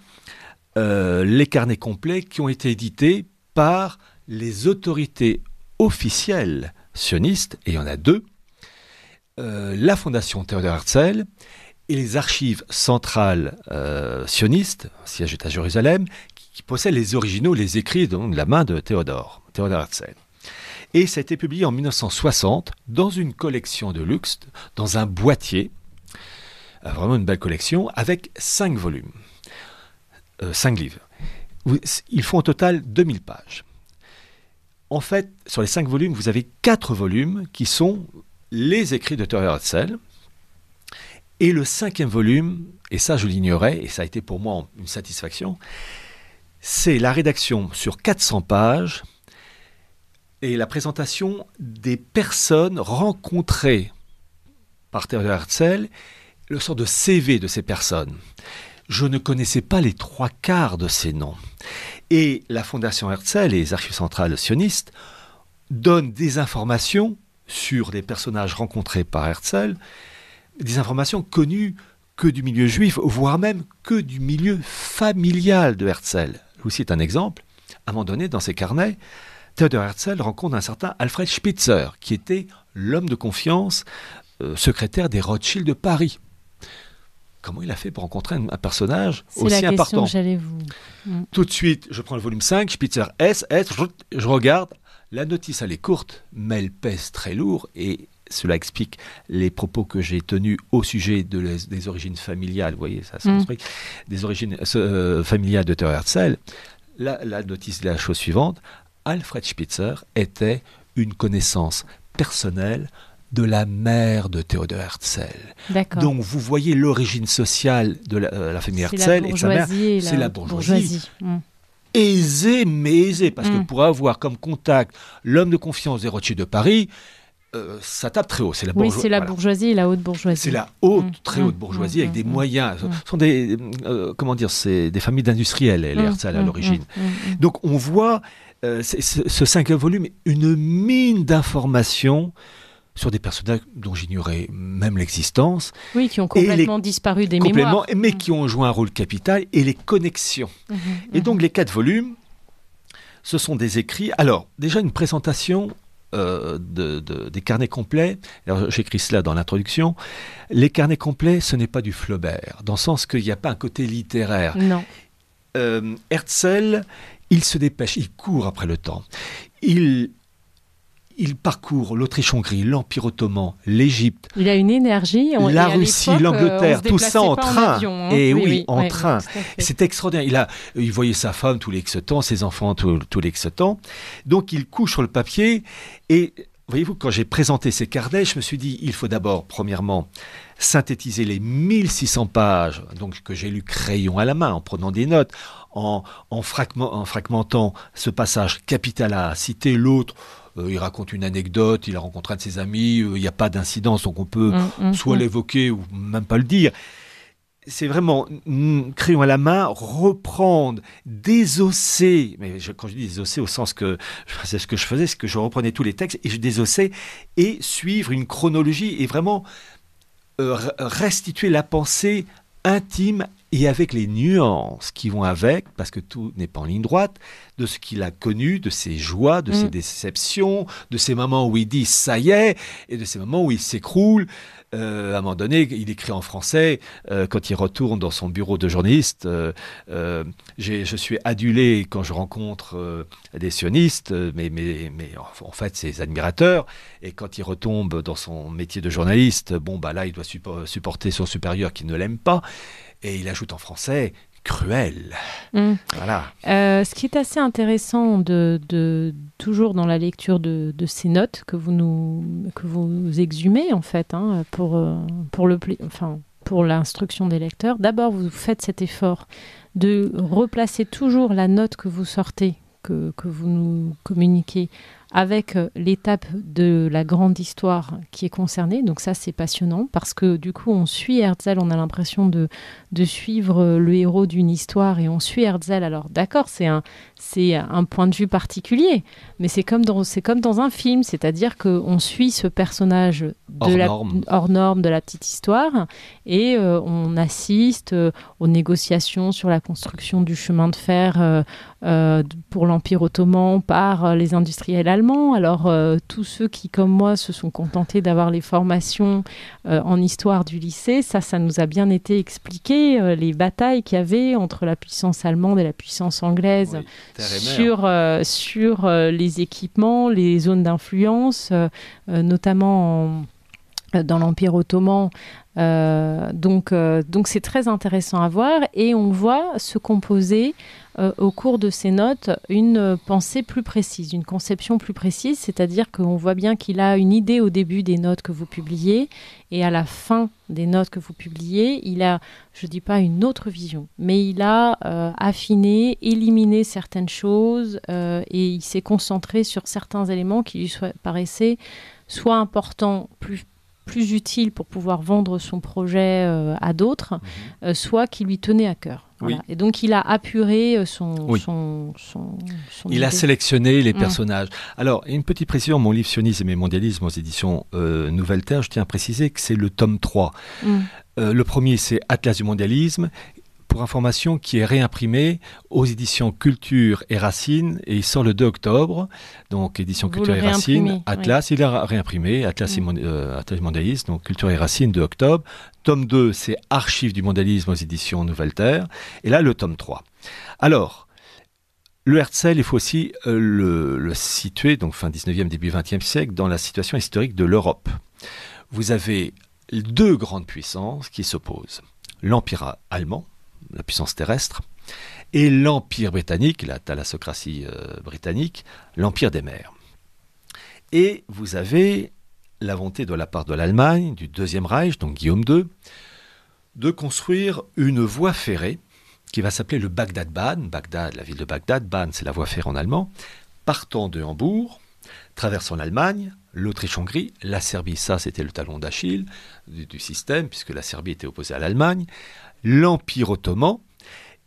euh, les carnets complets qui ont été édités par les autorités officielles sionistes, et il y en a deux, euh, la Fondation Théodore Herzl et les archives centrales euh, sionistes, siège à Jérusalem, qui, possèdent les originaux, les écrits de la main de Théodore. Theodor Herzl. Et ça a été publié en 1960 dans une collection de luxe, dans un boîtier, euh, vraiment une belle collection, avec 5 volumes, 5 euh, livres. Ils font au total 2000 pages. En fait, sur les 5 volumes, vous avez 4 volumes qui sont les écrits de Theodor Herzl. Et le cinquième volume, et ça je l'ignorais, et ça a été pour moi une satisfaction, c'est la rédaction sur 400 pages et la présentation des personnes rencontrées par Theodor Herzl, le sort de CV de ces personnes. Je ne connaissais pas les trois quarts de ces noms. Et la Fondation Herzl et les archives centrales sionistes donnent des informations sur les personnages rencontrés par Herzl, des informations connues que du milieu juif, voire même que du milieu familial de Herzl. Je vous cite un exemple. À un moment donné, dans ses carnets, Theodor Herzl rencontre un certain Alfred Spitzer, qui était l'homme de confiance euh, secrétaire des Rothschild de Paris. Comment il a fait pour rencontrer un, personnage aussi la important vous... Mm. Tout de suite, je prends le volume 5, Spitzer S, S, je, regarde. La notice, elle est courte, mais elle pèse très lourd et cela explique les propos que j'ai tenus au sujet de des origines familiales, vous voyez, ça se mm. construit, des origines euh, euh, familiales de Theodor Herzl. La, la, notice de la chose suivante, Alfred Spitzer était une connaissance personnelle de la mère de Théodore Herzl. Donc vous voyez l'origine sociale de la, euh, famille Herzl et sa mère, c'est la bourgeoisie. bourgeoisie. Hmm. mais aisée, parce que hmm. pour avoir comme contact l'homme de confiance des Rothschild de Paris, euh, ça tape très haut. C'est la, oui, c'est la bourgeoisie et la haute bourgeoisie. C'est la haute, hmm. très haute bourgeoisie avec des moyens. Ce sont des, euh, comment dire, c'est des familles d'industriels, les Herzl à l'origine. Donc on voit euh, ce cinquième volume, une mine d'informations sur des personnages dont j'ignorais même l'existence. Oui, qui ont complètement disparu des mémoires. Mais mmh. qui ont joué un rôle capital et les connexions. Mmh, mmh. et donc les quatre volumes, ce sont des écrits. Alors, déjà une présentation euh, de, des carnets complets. J'écris cela dans l'introduction. Les carnets complets, ce n'est pas du Flaubert, dans le sens qu'il n'y a pas un côté littéraire. Non. Euh, Herzl, il se dépêche, il court après le temps. Il, il parcourt l'Autriche-Hongrie, l'Empire ottoman, l'Égypte. Il a une énergie. On, la Russie, euh, l'Angleterre, tout ça en train. Et hein. eh oui, en train. C'est extraordinaire. Il, a, il voyait sa femme tous les temps, ses enfants tous, tous les temps. Donc il couche sur le papier et voyez-vous, quand j'ai présenté ces carnets, je me suis dit, il faut d'abord, premièrement, synthétiser les 1600 pages donc, que j'ai lu crayon à la main, en prenant des notes, en, fragmentant ce passage capital à citer, l'autre, euh, il raconte une anecdote, il a rencontré un de ses amis, euh, il n'y a pas d'incidence, donc on peut mm, mm, soit mm. l'évoquer ou même pas le dire c'est vraiment mm, crayon à la main, reprendre, désosser. Mais quand je dis désosser, au sens que c'est ce que je faisais, c'est que je reprenais tous les textes et je désossais et suivre une chronologie et vraiment euh, restituer la pensée intime, et avec les nuances qui vont avec, parce que tout n'est pas en ligne droite, de ce qu'il a connu, de ses joies, de ses mm. déceptions, de ces moments où il dit ça y est, et de ces moments où il s'écroule. Euh, à un moment donné, il écrit en français, euh, quand il retourne dans son bureau de journaliste, euh, euh je suis adulé quand je rencontre euh, des sionistes, euh, mais, mais, mais en, en, fait, ses admirateurs, et quand il retombe dans son métier de journaliste, bon, bah là, il doit supporter son supérieur qui ne l'aime pas. Et il ajoute en français cruel. Mm. Voilà. Euh, ce qui est assez intéressant de, toujours dans la lecture de, ces notes que vous nous que vous exhumez en fait hein, pour euh, pour le enfin pour l'instruction des lecteurs. D'abord, vous faites cet effort de replacer toujours la note que vous sortez, que, que vous nous communiquez, avec euh, l'étape de la grande histoire qui est concernée. Donc ça, c'est passionnant parce que du coup, on suit Herzl, on a l'impression de, de suivre euh, le héros d'une histoire et on suit Herzl. Alors d'accord, c'est un, un point de vue particulier, mais c'est comme dans, comme dans un film, c'est-à-dire qu'on suit ce personnage de hors, la, norme. hors norme de la petite histoire et euh, on assiste aux négociations sur la construction du chemin de fer pour l'Empire ottoman par les industriels allemands alors, euh, tous ceux qui, comme moi, se sont contentés d'avoir les formations euh, en histoire du lycée, ça, ça nous a bien été expliqué, euh, les batailles qu'il y avait entre la puissance allemande et la puissance anglaise sur, sur les équipements, les zones d'influence, notamment en dans l'Empire ottoman. Euh, donc, euh, donc c'est très intéressant à voir et on voit se composer euh, au cours de ces notes une euh, pensée plus précise, une conception plus précise, c'est-à-dire qu'on voit bien qu'il a une idée au début des notes que vous publiez et à la fin des notes que vous publiez, il a, je ne dis pas une autre vision, mais il a affiné, éliminé certaines choses et il s'est concentré sur certains éléments qui lui paraissaient soit importants, plus plus utile pour pouvoir vendre son projet euh, à d'autres, mhm. euh, soit qui lui tenait à cœur. Et donc il a apuré euh, son... son, il a sélectionné les mm. personnages. Alors, une petite précision, mon livre Sionisme et Mondialisme aux éditions Nouvelle Terre, je tiens à préciser que c'est le tome 3. Mm. le premier, c'est Atlas du mondialisme, pour information, qui est réimprimé aux éditions Culture et Racine, et il sort le 2 octobre, donc édition Culture et Racine, Atlas, il a réimprimé, Atlas, mm. et, Mondialisme, euh, donc Culture et Racine, 2 octobre. Tome 2, c'est Archives du mondialisme aux éditions Nouvelle Terre, et là le tome 3. Alors, le Herzl, il faut aussi euh, le, le, situer, donc fin 19e, début 20e siècle, dans la situation historique de l'Europe. Vous avez deux grandes puissances qui s'opposent. L'Empire allemand, la puissance terrestre, et l'Empire britannique, la thalassocratie euh, britannique, l'Empire des mers. Et vous avez la volonté de la part de l'Allemagne, du Deuxième Reich, donc Guillaume II, de construire une voie ferrée qui va s'appeler le Bagdad-Bahn, Bagdad, la ville de Bagdad, Bahn c'est la voie ferrée en allemand, partant de Hambourg, traversant l'Allemagne, l'Autriche-Hongrie, la Serbie, ça c'était le talon d'Achille du, système, puisque la Serbie était opposée à l'Allemagne, l'Empire ottoman,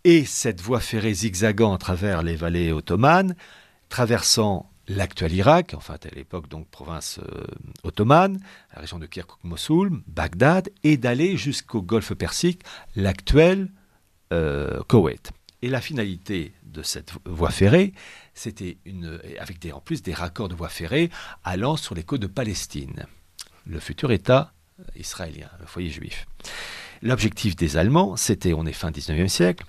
et cette voie ferrée zigzagant à travers les vallées ottomanes, traversant l'actuel Irak, enfin à l'époque donc province euh, ottomane, la région de Kirkuk-Mossoul, Bagdad, et d'aller jusqu'au golfe Persique, l'actuel euh, Koweït. Et la finalité de cette voie ferrée, c'était une, avec des, en plus des raccords de voie ferrée allant sur les côtes de Palestine, le futur État euh, israélien, le foyer juif. L'objectif des Allemands, c'était, on est fin 19e siècle,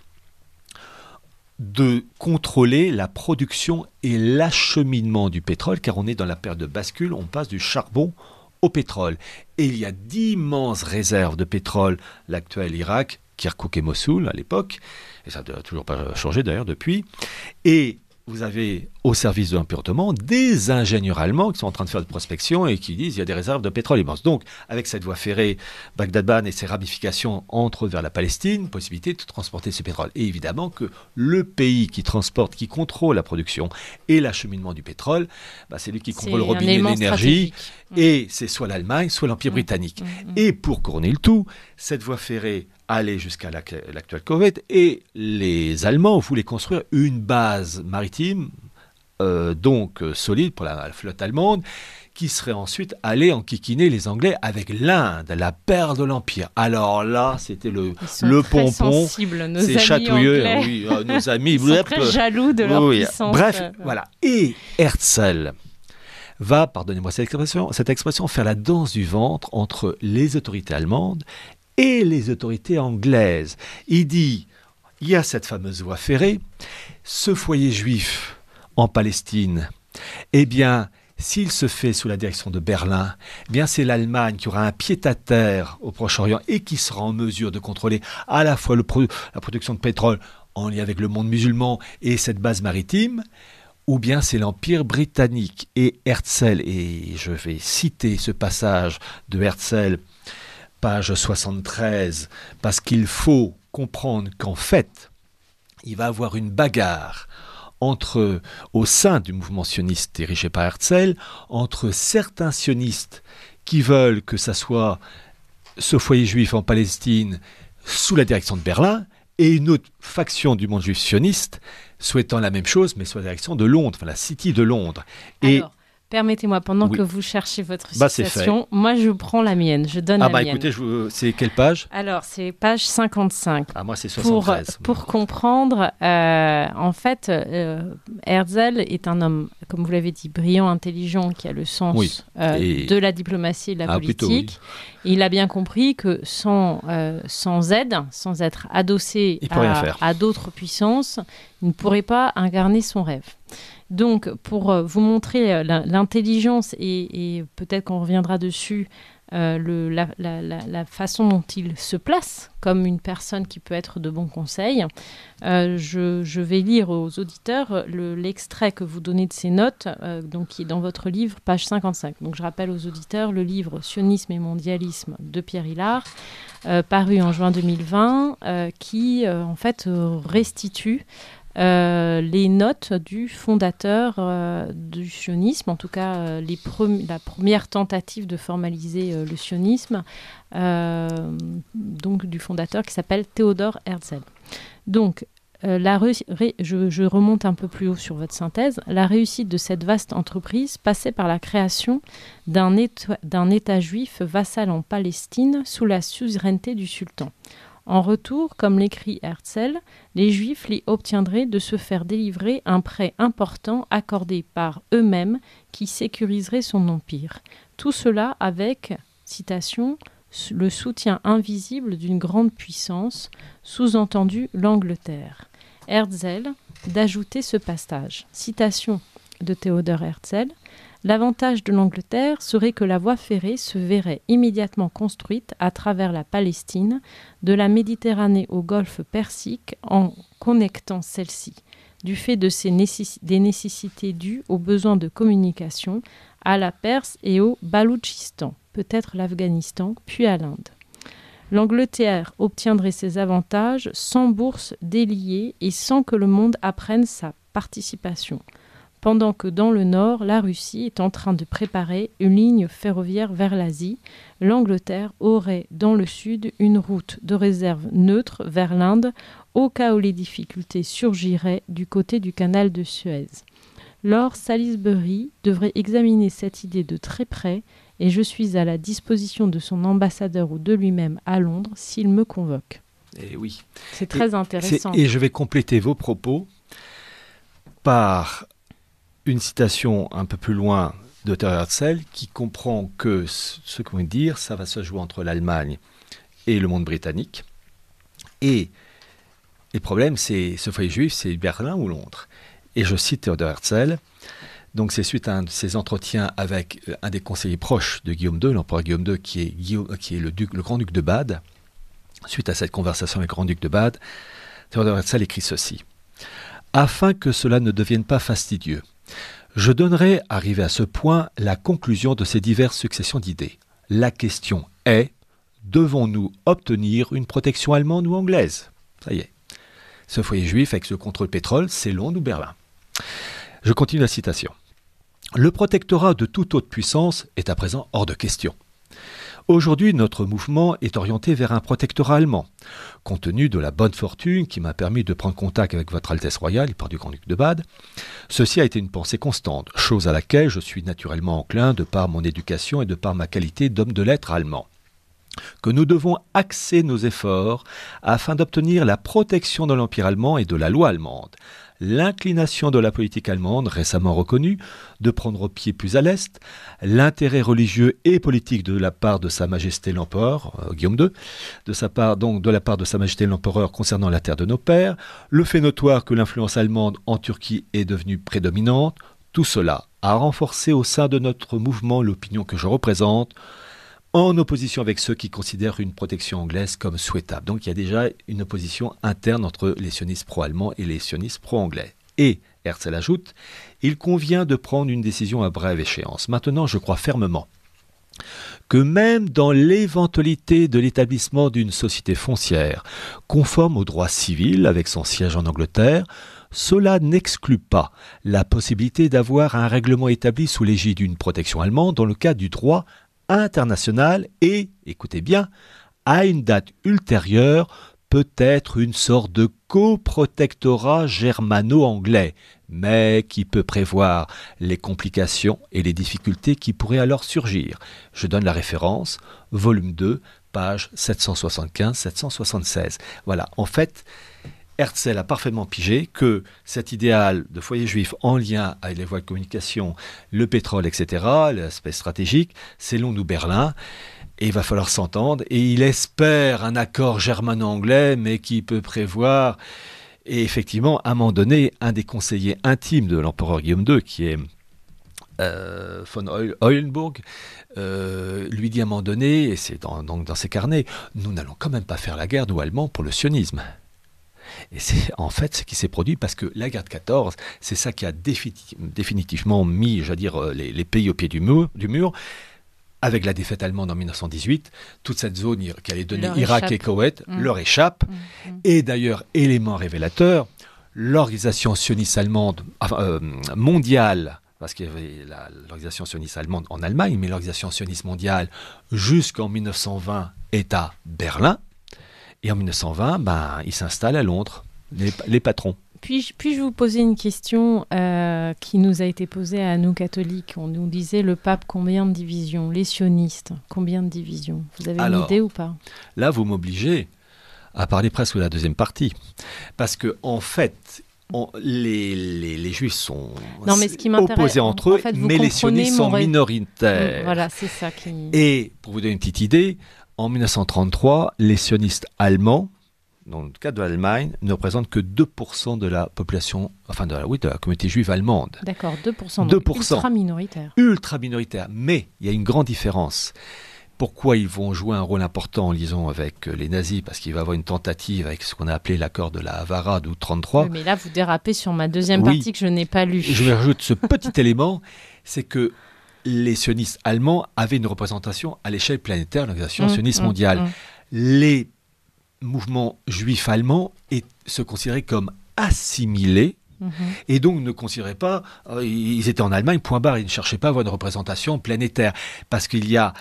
de contrôler la production et l'acheminement du pétrole, car on est dans la période de bascule, on passe du charbon au pétrole. Et il y a d'immenses réserves de pétrole, l'actuel Irak, Kirkuk et Mossoul à l'époque, et ça n'a toujours pas changé d'ailleurs depuis. Et vous avez au service de ottoman des ingénieurs allemands qui sont en train de faire de prospection et qui disent il y a des réserves de pétrole immense. Donc, avec cette voie ferrée, Bagdad-Ban et ses ramifications entre vers la Palestine, possibilité de transporter ce pétrole. Et évidemment que le pays qui transporte, qui contrôle la production et l'acheminement du pétrole, bah, c'est lui qui contrôle le robinet de l'énergie. Et c'est soit l'Allemagne, soit l'Empire mmh. britannique. Mmh, mmh. Et pour couronner le tout, cette voie ferrée aller jusqu'à l'actuelle COVID, et les Allemands voulaient construire une base maritime, euh, donc euh, solide pour la, flotte allemande, qui serait ensuite en enquiquiner les Anglais avec l'Inde, la perle de l'Empire. Alors là, c'était le, le pompon. C'est chatouilleux. Euh, nos <laughs> amis. vous êtes jaloux de Bref, voilà. Et Herzl va, pardonnez-moi cette expression, cette expression, faire la danse du ventre entre les autorités allemandes et les autorités anglaises. Il dit, il y a cette fameuse voie ferrée, ce foyer juif en Palestine, eh bien, s'il se fait sous la direction de Berlin, eh bien c'est l'Allemagne qui aura un pied à terre au Proche-Orient et qui sera en mesure de contrôler à la fois la production de pétrole en lien avec le monde musulman et cette base maritime, ou bien c'est l'Empire britannique. Et Herzl, et je vais citer ce passage de Herzl page 73, parce qu'il faut comprendre qu'en fait, il va avoir une bagarre entre, au sein du mouvement sioniste dirigé par Herzl, entre certains sionistes qui veulent que ce soit ce foyer juif en Palestine sous la direction de Berlin, et une autre faction du monde juif sioniste souhaitant la même chose, mais sous la direction de Londres, la City de Londres. Et Permettez-moi, pendant que vous cherchez votre bah, citation, moi je prends la mienne, je donne ah bah Écoutez, c'est quelle page Alors, c'est page 55. Ah, moi c'est 73. Pour, euh, pour comprendre, euh, en fait, euh, Herzl est un homme, comme vous l'avez dit, brillant, intelligent, qui a le sens euh, de la diplomatie et de la ah, politique. Il a bien compris que sans, sans aide, sans être adossé à, à d'autres puissances, il ne pourrait pas incarner son rêve. Donc, pour euh, vous montrer euh, l'intelligence et, peut-être qu'on reviendra dessus, euh, la, façon dont il se place comme une personne qui peut être de bon conseil, je, vais lire aux auditeurs l'extrait que vous donnez de ces notes, donc, qui est dans votre livre, page 55. Donc, je rappelle aux auditeurs le livre Sionisme et mondialisme de Pierre Hillard, paru en juin 2020, qui en fait restitue euh, les notes du fondateur euh, du sionisme, en tout cas euh, la première tentative de formaliser le sionisme, donc du fondateur qui s'appelle Théodore Herzl. Donc, je, remonte un peu plus haut sur votre synthèse. La réussite de cette vaste entreprise passait par la création d'un état, juif vassal en Palestine sous la suzeraineté du sultan. En retour, comme l'écrit Herzl, les Juifs les obtiendraient de se faire délivrer un prêt important accordé par eux-mêmes qui sécuriserait son empire. Tout cela avec, citation, le soutien invisible d'une grande puissance, sous-entendu l'Angleterre. Herzl d'ajouter ce passage. Citation de Théodore Herzl. L'avantage de l'Angleterre serait que la voie ferrée se verrait immédiatement construite à travers la Palestine, de la Méditerranée au golfe Persique, en connectant celle-ci, du fait de des nécessités dues aux besoins de communication, à la Perse et au Baloutchistan, peut-être l'Afghanistan, puis à l'Inde. L'Angleterre obtiendrait ses avantages sans bourse déliée et sans que le monde apprenne sa participation pendant que dans le nord, la Russie est en train de préparer une ligne ferroviaire vers l'Asie, l'Angleterre aurait dans le sud une route de réserve neutre vers l'Inde au cas où les difficultés surgiraient du côté du canal de Suez. Lord Salisbury devrait examiner cette idée de très près et je suis à la disposition de son ambassadeur ou de lui-même à Londres s'il me convoque. Et eh oui. C'est très intéressant. Et je vais compléter vos propos par une citation un peu plus loin de Theodor Herzl qui comprend que ce qu'on veut dire, ça va se jouer entre l'Allemagne et le monde britannique. Et, le problème, c'est ce foyer juif, c'est Berlin ou Londres. Et je cite Theodor Herzl. Donc, c'est suite à un de ses entretiens avec euh, un des conseillers proches de Guillaume II, l'empereur Guillaume II, qui est, qui est le, le grand-duc de Bade. Suite à cette conversation avec le grand-duc de Bade, Theodor Herzl écrit ceci. Afin que cela ne devienne pas fastidieux, je donnerai, arrivé à ce point, la conclusion de ces diverses successions d'idées. La question est, devons-nous obtenir une protection allemande ou anglaise Ça y est. Ce foyer juif avec ce contrôle pétrole, c'est Londres ou Berlin. Je continue la citation. Le protectorat de toute autre puissance est à présent hors de question. Aujourd'hui, notre mouvement est orienté vers un protectorat allemand. Compte tenu de la bonne fortune qui m'a permis de prendre contact avec votre Altesse royale par du Grand-Duc de Bade, ceci a été une pensée constante, chose à laquelle je suis naturellement enclin de par mon éducation et de par ma qualité d'homme de lettres allemand que nous devons axer nos efforts afin d'obtenir la protection de l'Empire allemand et de la loi allemande, l'inclination de la politique allemande, récemment reconnue, de prendre pied plus à l'Est, l'intérêt religieux et politique de la part de Sa Majesté l'Empereur, euh, Guillaume II, de sa part, donc de la part de Sa Majesté l'Empereur concernant la terre de nos pères, le fait notoire que l'influence allemande en Turquie est devenue prédominante, tout cela a renforcé au sein de notre mouvement l'opinion que je représente, en opposition avec ceux qui considèrent une protection anglaise comme souhaitable. Donc il y a déjà une opposition interne entre les sionistes pro-allemands et les sionistes pro-anglais. Et, Herzl ajoute, il convient de prendre une décision à brève échéance. Maintenant, je crois fermement que même dans l'éventualité de l'établissement d'une société foncière conforme au droit civil avec son siège en Angleterre, cela n'exclut pas la possibilité d'avoir un règlement établi sous l'égide d'une protection allemande dans le cas du droit international et, écoutez bien, à une date ultérieure, peut-être une sorte de coprotectorat germano-anglais, mais qui peut prévoir les complications et les difficultés qui pourraient alors surgir. Je donne la référence, volume 2, page 775-776. Voilà, en fait, Herzl a parfaitement pigé que cet idéal de foyer juif en lien avec les voies de communication, le pétrole, etc., l'aspect stratégique, c'est Londres ou Berlin. Et il va falloir s'entendre. Et il espère un accord germano-anglais, mais qui peut prévoir. Et effectivement, à un moment donné, un des conseillers intimes de l'empereur Guillaume II, qui est euh, von Eulenburg euh, lui dit à un moment donné, et c'est donc dans ses carnets, nous n'allons quand même pas faire la guerre, nous Allemands, pour le sionisme. Et c'est <laughs> en fait ce qui s'est produit parce que la guerre de 14, c'est ça qui a définitivement mis, je veux dire, euh, les, pays au pied du mur, avec la défaite allemande en 1918, toute cette zone qui allait donner Irak et Koweït mmh. leur échappe. Mmh. Mmh. Et d'ailleurs, élément révélateur, l'organisation sioniste allemande euh, mondiale, parce qu'il y avait l'organisation sioniste allemande en Allemagne, mais l'organisation sioniste mondiale jusqu'en 1920 est à Berlin. Et en 1920, ben, ils s'installent à Londres, les, patrons. Puis-je vous poser une question euh, qui nous a été posée à nous catholiques On nous disait le pape, combien de divisions Les sionistes, combien de divisions Vous avez une idée ou pas Là, vous m'obligez à parler presque de la deuxième partie. Parce que, en fait, les, les, juifs sont opposés entre eux, mais les sionistes sont minoritaires. Voilà, c'est ça qui... Et pour vous donner une petite idée, en 1933, les sionistes allemands, dans le cas de l'Allemagne, ne représentent que 2% de la population, enfin de la, oui, de la communauté juive allemande. D'accord, 2%, 2 donc ultra minoritaire. Ultra minoritaire, mais il y a une grande différence. Pourquoi ils vont jouer un rôle important en liaison avec euh, les nazis Parce qu'il va y avoir une tentative avec ce qu'on a appelé l'accord de la Havara ou 33. mais là, vous dérapez sur ma deuxième partie que je n'ai pas lue. Je vais rajouter ce petit <laughs> élément, c'est que les sionistes allemands avaient une représentation à l'échelle planétaire, l'organisation mm, sioniste mm, mondiale. Mm. Les mouvements juifs allemands se considéraient comme assimilés mm-hmm. Et donc ne considéraient pas, euh, ils étaient en Allemagne, point barre, ils ne cherchaient pas à avoir une représentation planétaire. Parce qu'il y a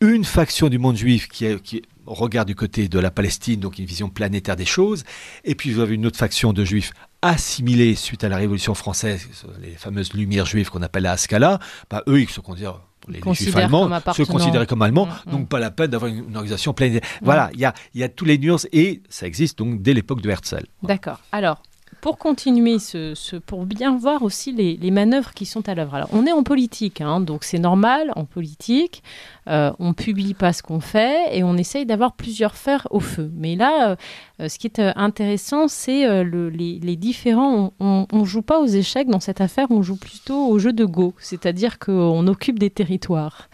une faction du monde juif qui, qui, regarde du côté de la Palestine, donc une vision planétaire des choses, et puis vous avez une autre faction de juifs assimilés suite à la Révolution française, les fameuses lumières juives qu'on appelle la Haskalah, bah, eux, ils se considèrent les, allemands se considéraient comme allemands, mm, mm. donc pas la peine d'avoir une, organisation pleine. Voilà, mm. il y, a, y toutes les nuances et ça existe donc dès l'époque de Herzl. D'accord. Alors, pour continuer, ce, pour bien voir aussi les, les manœuvres qui sont à l'œuvre. on est en politique, hein, donc c'est normal, en politique, euh, on publie pas ce qu'on fait et on essaye d'avoir plusieurs fers au feu. Mais là, euh, ce qui est euh, intéressant, c'est euh, les, les, différents. On, ne joue pas aux échecs dans cette affaire, on joue plutôt au jeu de go, c'est-à-dire qu'on occupe des territoires.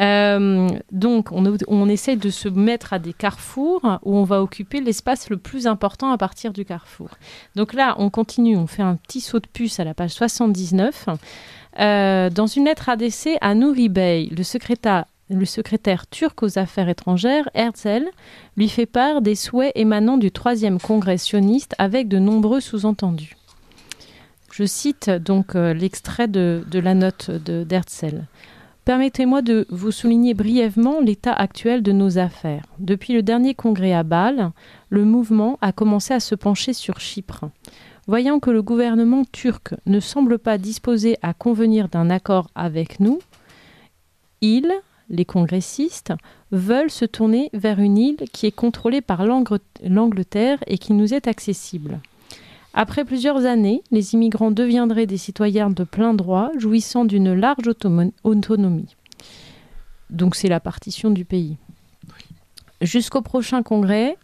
Euh, donc, on, essaie de se mettre à des carrefours où on va occuper l'espace le plus important à partir du carrefour. Donc là, on continue, on fait un petit saut de puce à la page 79. Euh, dans une lettre adressée à Nouri Bey, le secrétaire le secrétaire turc aux affaires étrangères, Herzl, lui fait part des souhaits émanant du troisième congrès sioniste avec de nombreux sous-entendus. Je cite donc euh, l'extrait de, de, la note d'Herzl. Permettez-moi de vous souligner brièvement l'état actuel de nos affaires. Depuis le dernier congrès à Bâle, le mouvement a commencé à se pencher sur Chypre. Voyant que le gouvernement turc ne semble pas disposé à convenir d'un accord avec nous, ils, les congressistes, veulent se tourner vers une île qui est contrôlée par l'Angleterre et qui nous est accessible. Après plusieurs années, les immigrants deviendraient des citoyens de plein droit, jouissant d'une large autonomie. Donc c'est la partition du pays. Jusqu'au prochain congrès,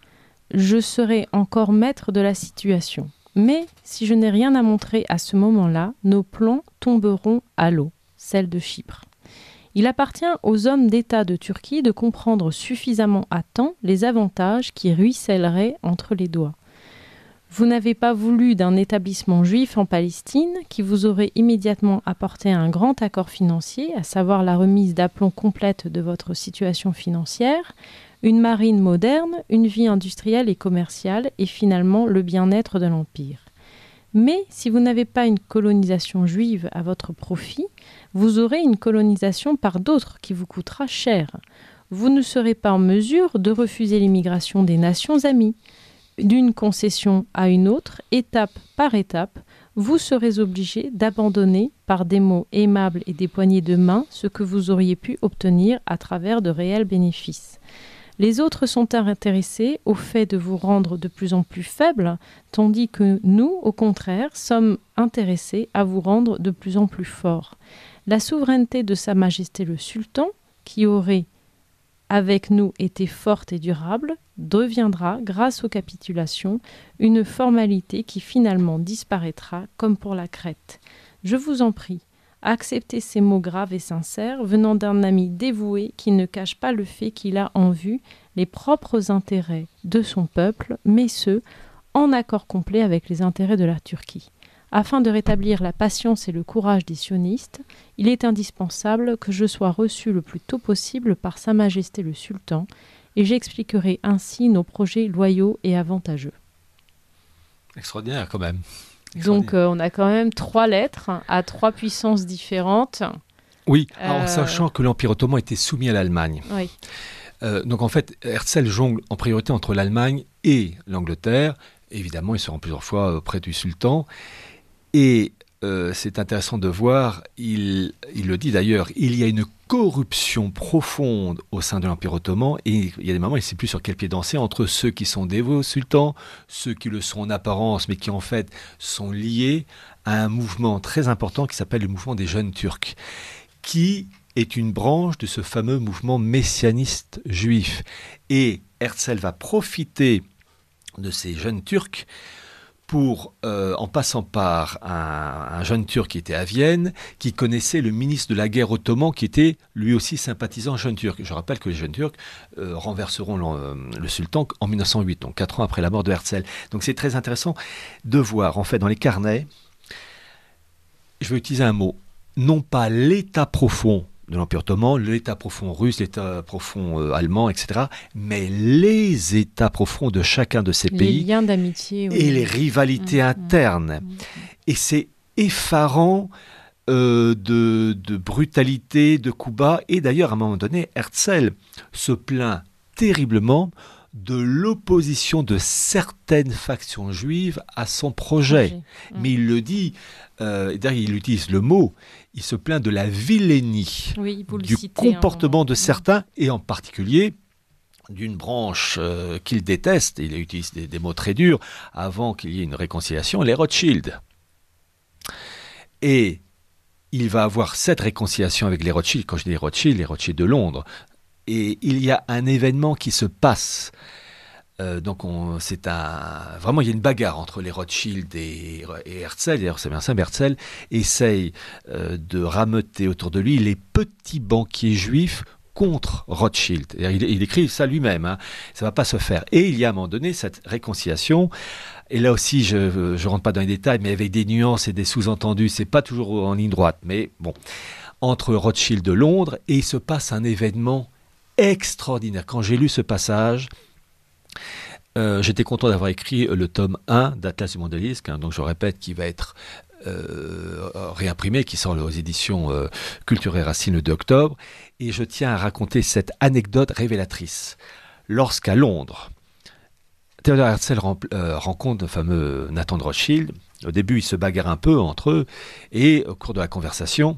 je serai encore maître de la situation. Mais si je n'ai rien à montrer à ce moment-là, nos plans tomberont à l'eau, celle de Chypre. Il appartient aux hommes d'État de Turquie de comprendre suffisamment à temps les avantages qui ruisselleraient entre les doigts. Vous n'avez pas voulu d'un établissement juif en Palestine qui vous aurait immédiatement apporté un grand accord financier, à savoir la remise d'aplomb complète de votre situation financière, une marine moderne, une vie industrielle et commerciale et finalement le bien-être de l'Empire. Mais si vous n'avez pas une colonisation juive à votre profit, vous aurez une colonisation par d'autres qui vous coûtera cher. Vous ne serez pas en mesure de refuser l'immigration des nations amies d'une concession à une autre, étape par étape, vous serez obligé d'abandonner par des mots aimables et des poignées de main ce que vous auriez pu obtenir à travers de réels bénéfices. Les autres sont intéressés au fait de vous rendre de plus en plus faible, tandis que nous, au contraire, sommes intéressés à vous rendre de plus en plus fort. La souveraineté de Sa Majesté le Sultan, qui aurait avec nous était forte et durable deviendra, grâce aux capitulations, une formalité qui finalement disparaîtra comme pour la Crète. Je vous en prie, acceptez ces mots graves et sincères venant d'un ami dévoué qui ne cache pas le fait qu'il a en vue les propres intérêts de son peuple, mais ceux en accord complet avec les intérêts de la Turquie. Afin de rétablir la patience et le courage des sionistes, il est indispensable que je sois reçu le plus tôt possible par Sa Majesté le Sultan, et j'expliquerai ainsi nos projets loyaux et avantageux. Extraordinaire quand même. Donc euh, on a quand même trois lettres à trois puissances différentes. Oui, euh, en sachant que l'Empire ottoman était soumis à l'Allemagne. Euh, donc en fait, Herzl jongle en priorité entre l'Allemagne et l'Angleterre. Évidemment, il se rend plusieurs fois auprès du sultan. Et euh, c'est intéressant de voir, il, le dit d'ailleurs, il y a une corruption profonde au sein de l'Empire ottoman et il y a des moments, il ne sait plus sur quel pied danser entre ceux qui sont dévots sultans, sultan, ceux qui le sont en apparence mais qui en fait sont liés à un mouvement très important qui s'appelle le mouvement des jeunes turcs, qui est une branche de ce fameux mouvement messianiste juif. Et Herzl va profiter de ces jeunes turcs pour, euh, en passant par un, jeune turc qui était à Vienne, qui connaissait le ministre de la guerre ottoman, qui était lui aussi sympathisant jeune turc. Je rappelle que les jeunes turcs euh, renverseront le, euh, le, sultan en 1908, donc quatre ans après la mort de Herzl. Donc c'est très intéressant de voir, en fait, dans les carnets, je vais utiliser un mot, non pas l'état profond de l'Empire ottoman, l'État profond russe, l'État profond euh, allemand, etc. Mais les États profonds de chacun de ces pays. Les liens d'amitié. Et les rivalités mm, mm, internes. Mm, et c'est effarant euh, de, de, brutalité de bas. Et d'ailleurs, à un moment donné, Herzl se plaint terriblement de l'opposition de certaines factions juives à son projet. Mais il le dit, euh, d'ailleurs il utilise le mot, il se plaint de la vilainie du comportement hein. de certains, et en particulier d'une branche euh, qu'il déteste, il utilise des, des mots très durs, avant qu'il y ait une réconciliation, les Rothschild. Et il va avoir cette réconciliation avec les Rothschild, quand je dis Rothschild, les Rothschild de Londres. Et il y a un événement qui se passe euh, donc c'est un vraiment il y a une bagarre entre les Rothschild et, Herzl. D'ailleurs c'est bien simple, Herzl essaye euh, de rameuter autour de lui les petits banquiers juifs contre Rothschild. Il, écrit ça lui-même. Ça hein. Ça va pas se faire. Et il y a à un moment donné cette réconciliation. Et là aussi, je ne rentre pas dans les détails, mais avec des nuances et des sous-entendus, c'est pas toujours en ligne droite. Mais bon, entre Rothschild de Londres et il se passe un événement extraordinaire. Quand j'ai lu ce passage, euh, j'étais content d'avoir écrit le tome 1 d'Atlas du hein, donc je répète, qui va être euh, réimprimé, qui sort aux éditions euh, Culture et Racine le 2 octobre. Et je tiens à raconter cette anecdote révélatrice. Lorsqu'à Londres, Theodore Herzl rencontre le fameux Nathan de Rothschild, au début ils se bagarrent un peu entre eux, et au cours de la conversation,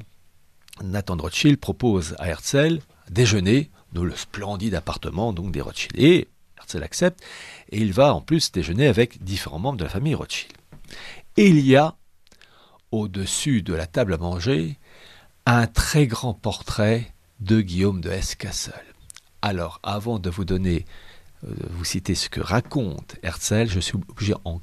Nathan de Rothschild propose à Herzl déjeuner dans le splendide appartement donc des Rothschild l'accepte accepte, et il va en plus déjeuner avec différents membres de la famille Rothschild. Et il y a, au-dessus de la table à manger, un très grand portrait de Guillaume de Hesse-Cassel. Alors, avant de vous donner, euh, vous citer ce que raconte Herzl, je suis obligé en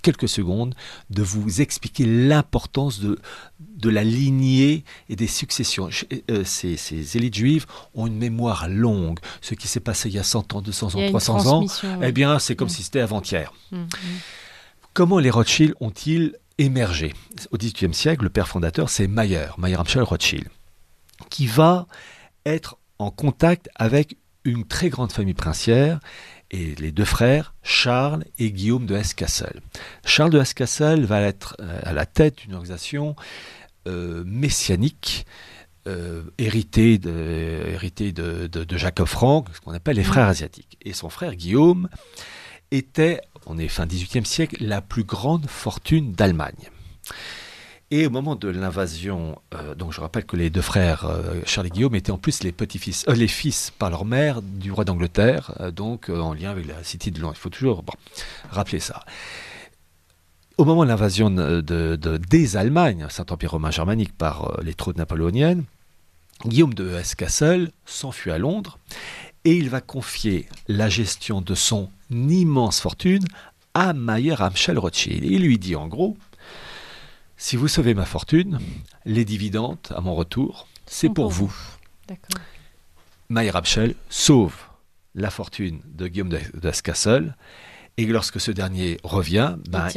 quelques secondes de vous expliquer l'importance de, de la lignée et des successions. Euh, ces, élites juives ont une mémoire longue. Ce qui s'est passé il y a 100 ans, 200 ans, 300 ans, eh bien, c'est comme mm. si c'était avant-hier. Mm, mm. Comment les Rothschild ont-ils émergé Au XVIIIe siècle, le père fondateur, c'est Mayer, Mayer Amschel Rothschild, qui va être en contact avec une très grande famille princière et les deux frères, Charles et Guillaume de Hesse-Cassel. Charles de Hesse-Cassel va être euh, à la tête d'une organisation euh, messianique euh, héritée de, de, Jacob Frank, ce qu'on appelle les frères asiatiques. Et son frère Guillaume était, on est fin 18e siècle, la plus grande fortune d'Allemagne. Et au moment de l'invasion, euh, donc je rappelle que les deux frères euh, Charles et Guillaume étaient en plus les petits-fils, euh, les fils par leur mère du roi d'Angleterre, donc en lien avec la cité de Londres. Il faut toujours rappeler ça. Au moment de l'invasion de, des Allemagnes, Saint-Empire romain germanique, par les troupes napoléoniennes, Guillaume de Hesse-Cassel s'enfuit à Londres et il va confier la gestion de son immense fortune à Mayer Amschel Rothschild. Il lui dit en gros si vous sauvez ma fortune, les dividendes à mon retour, c'est pour, vous. Mayer sauve la fortune de Guillaume d'Ascassel. Et lorsque ce dernier revient, ben,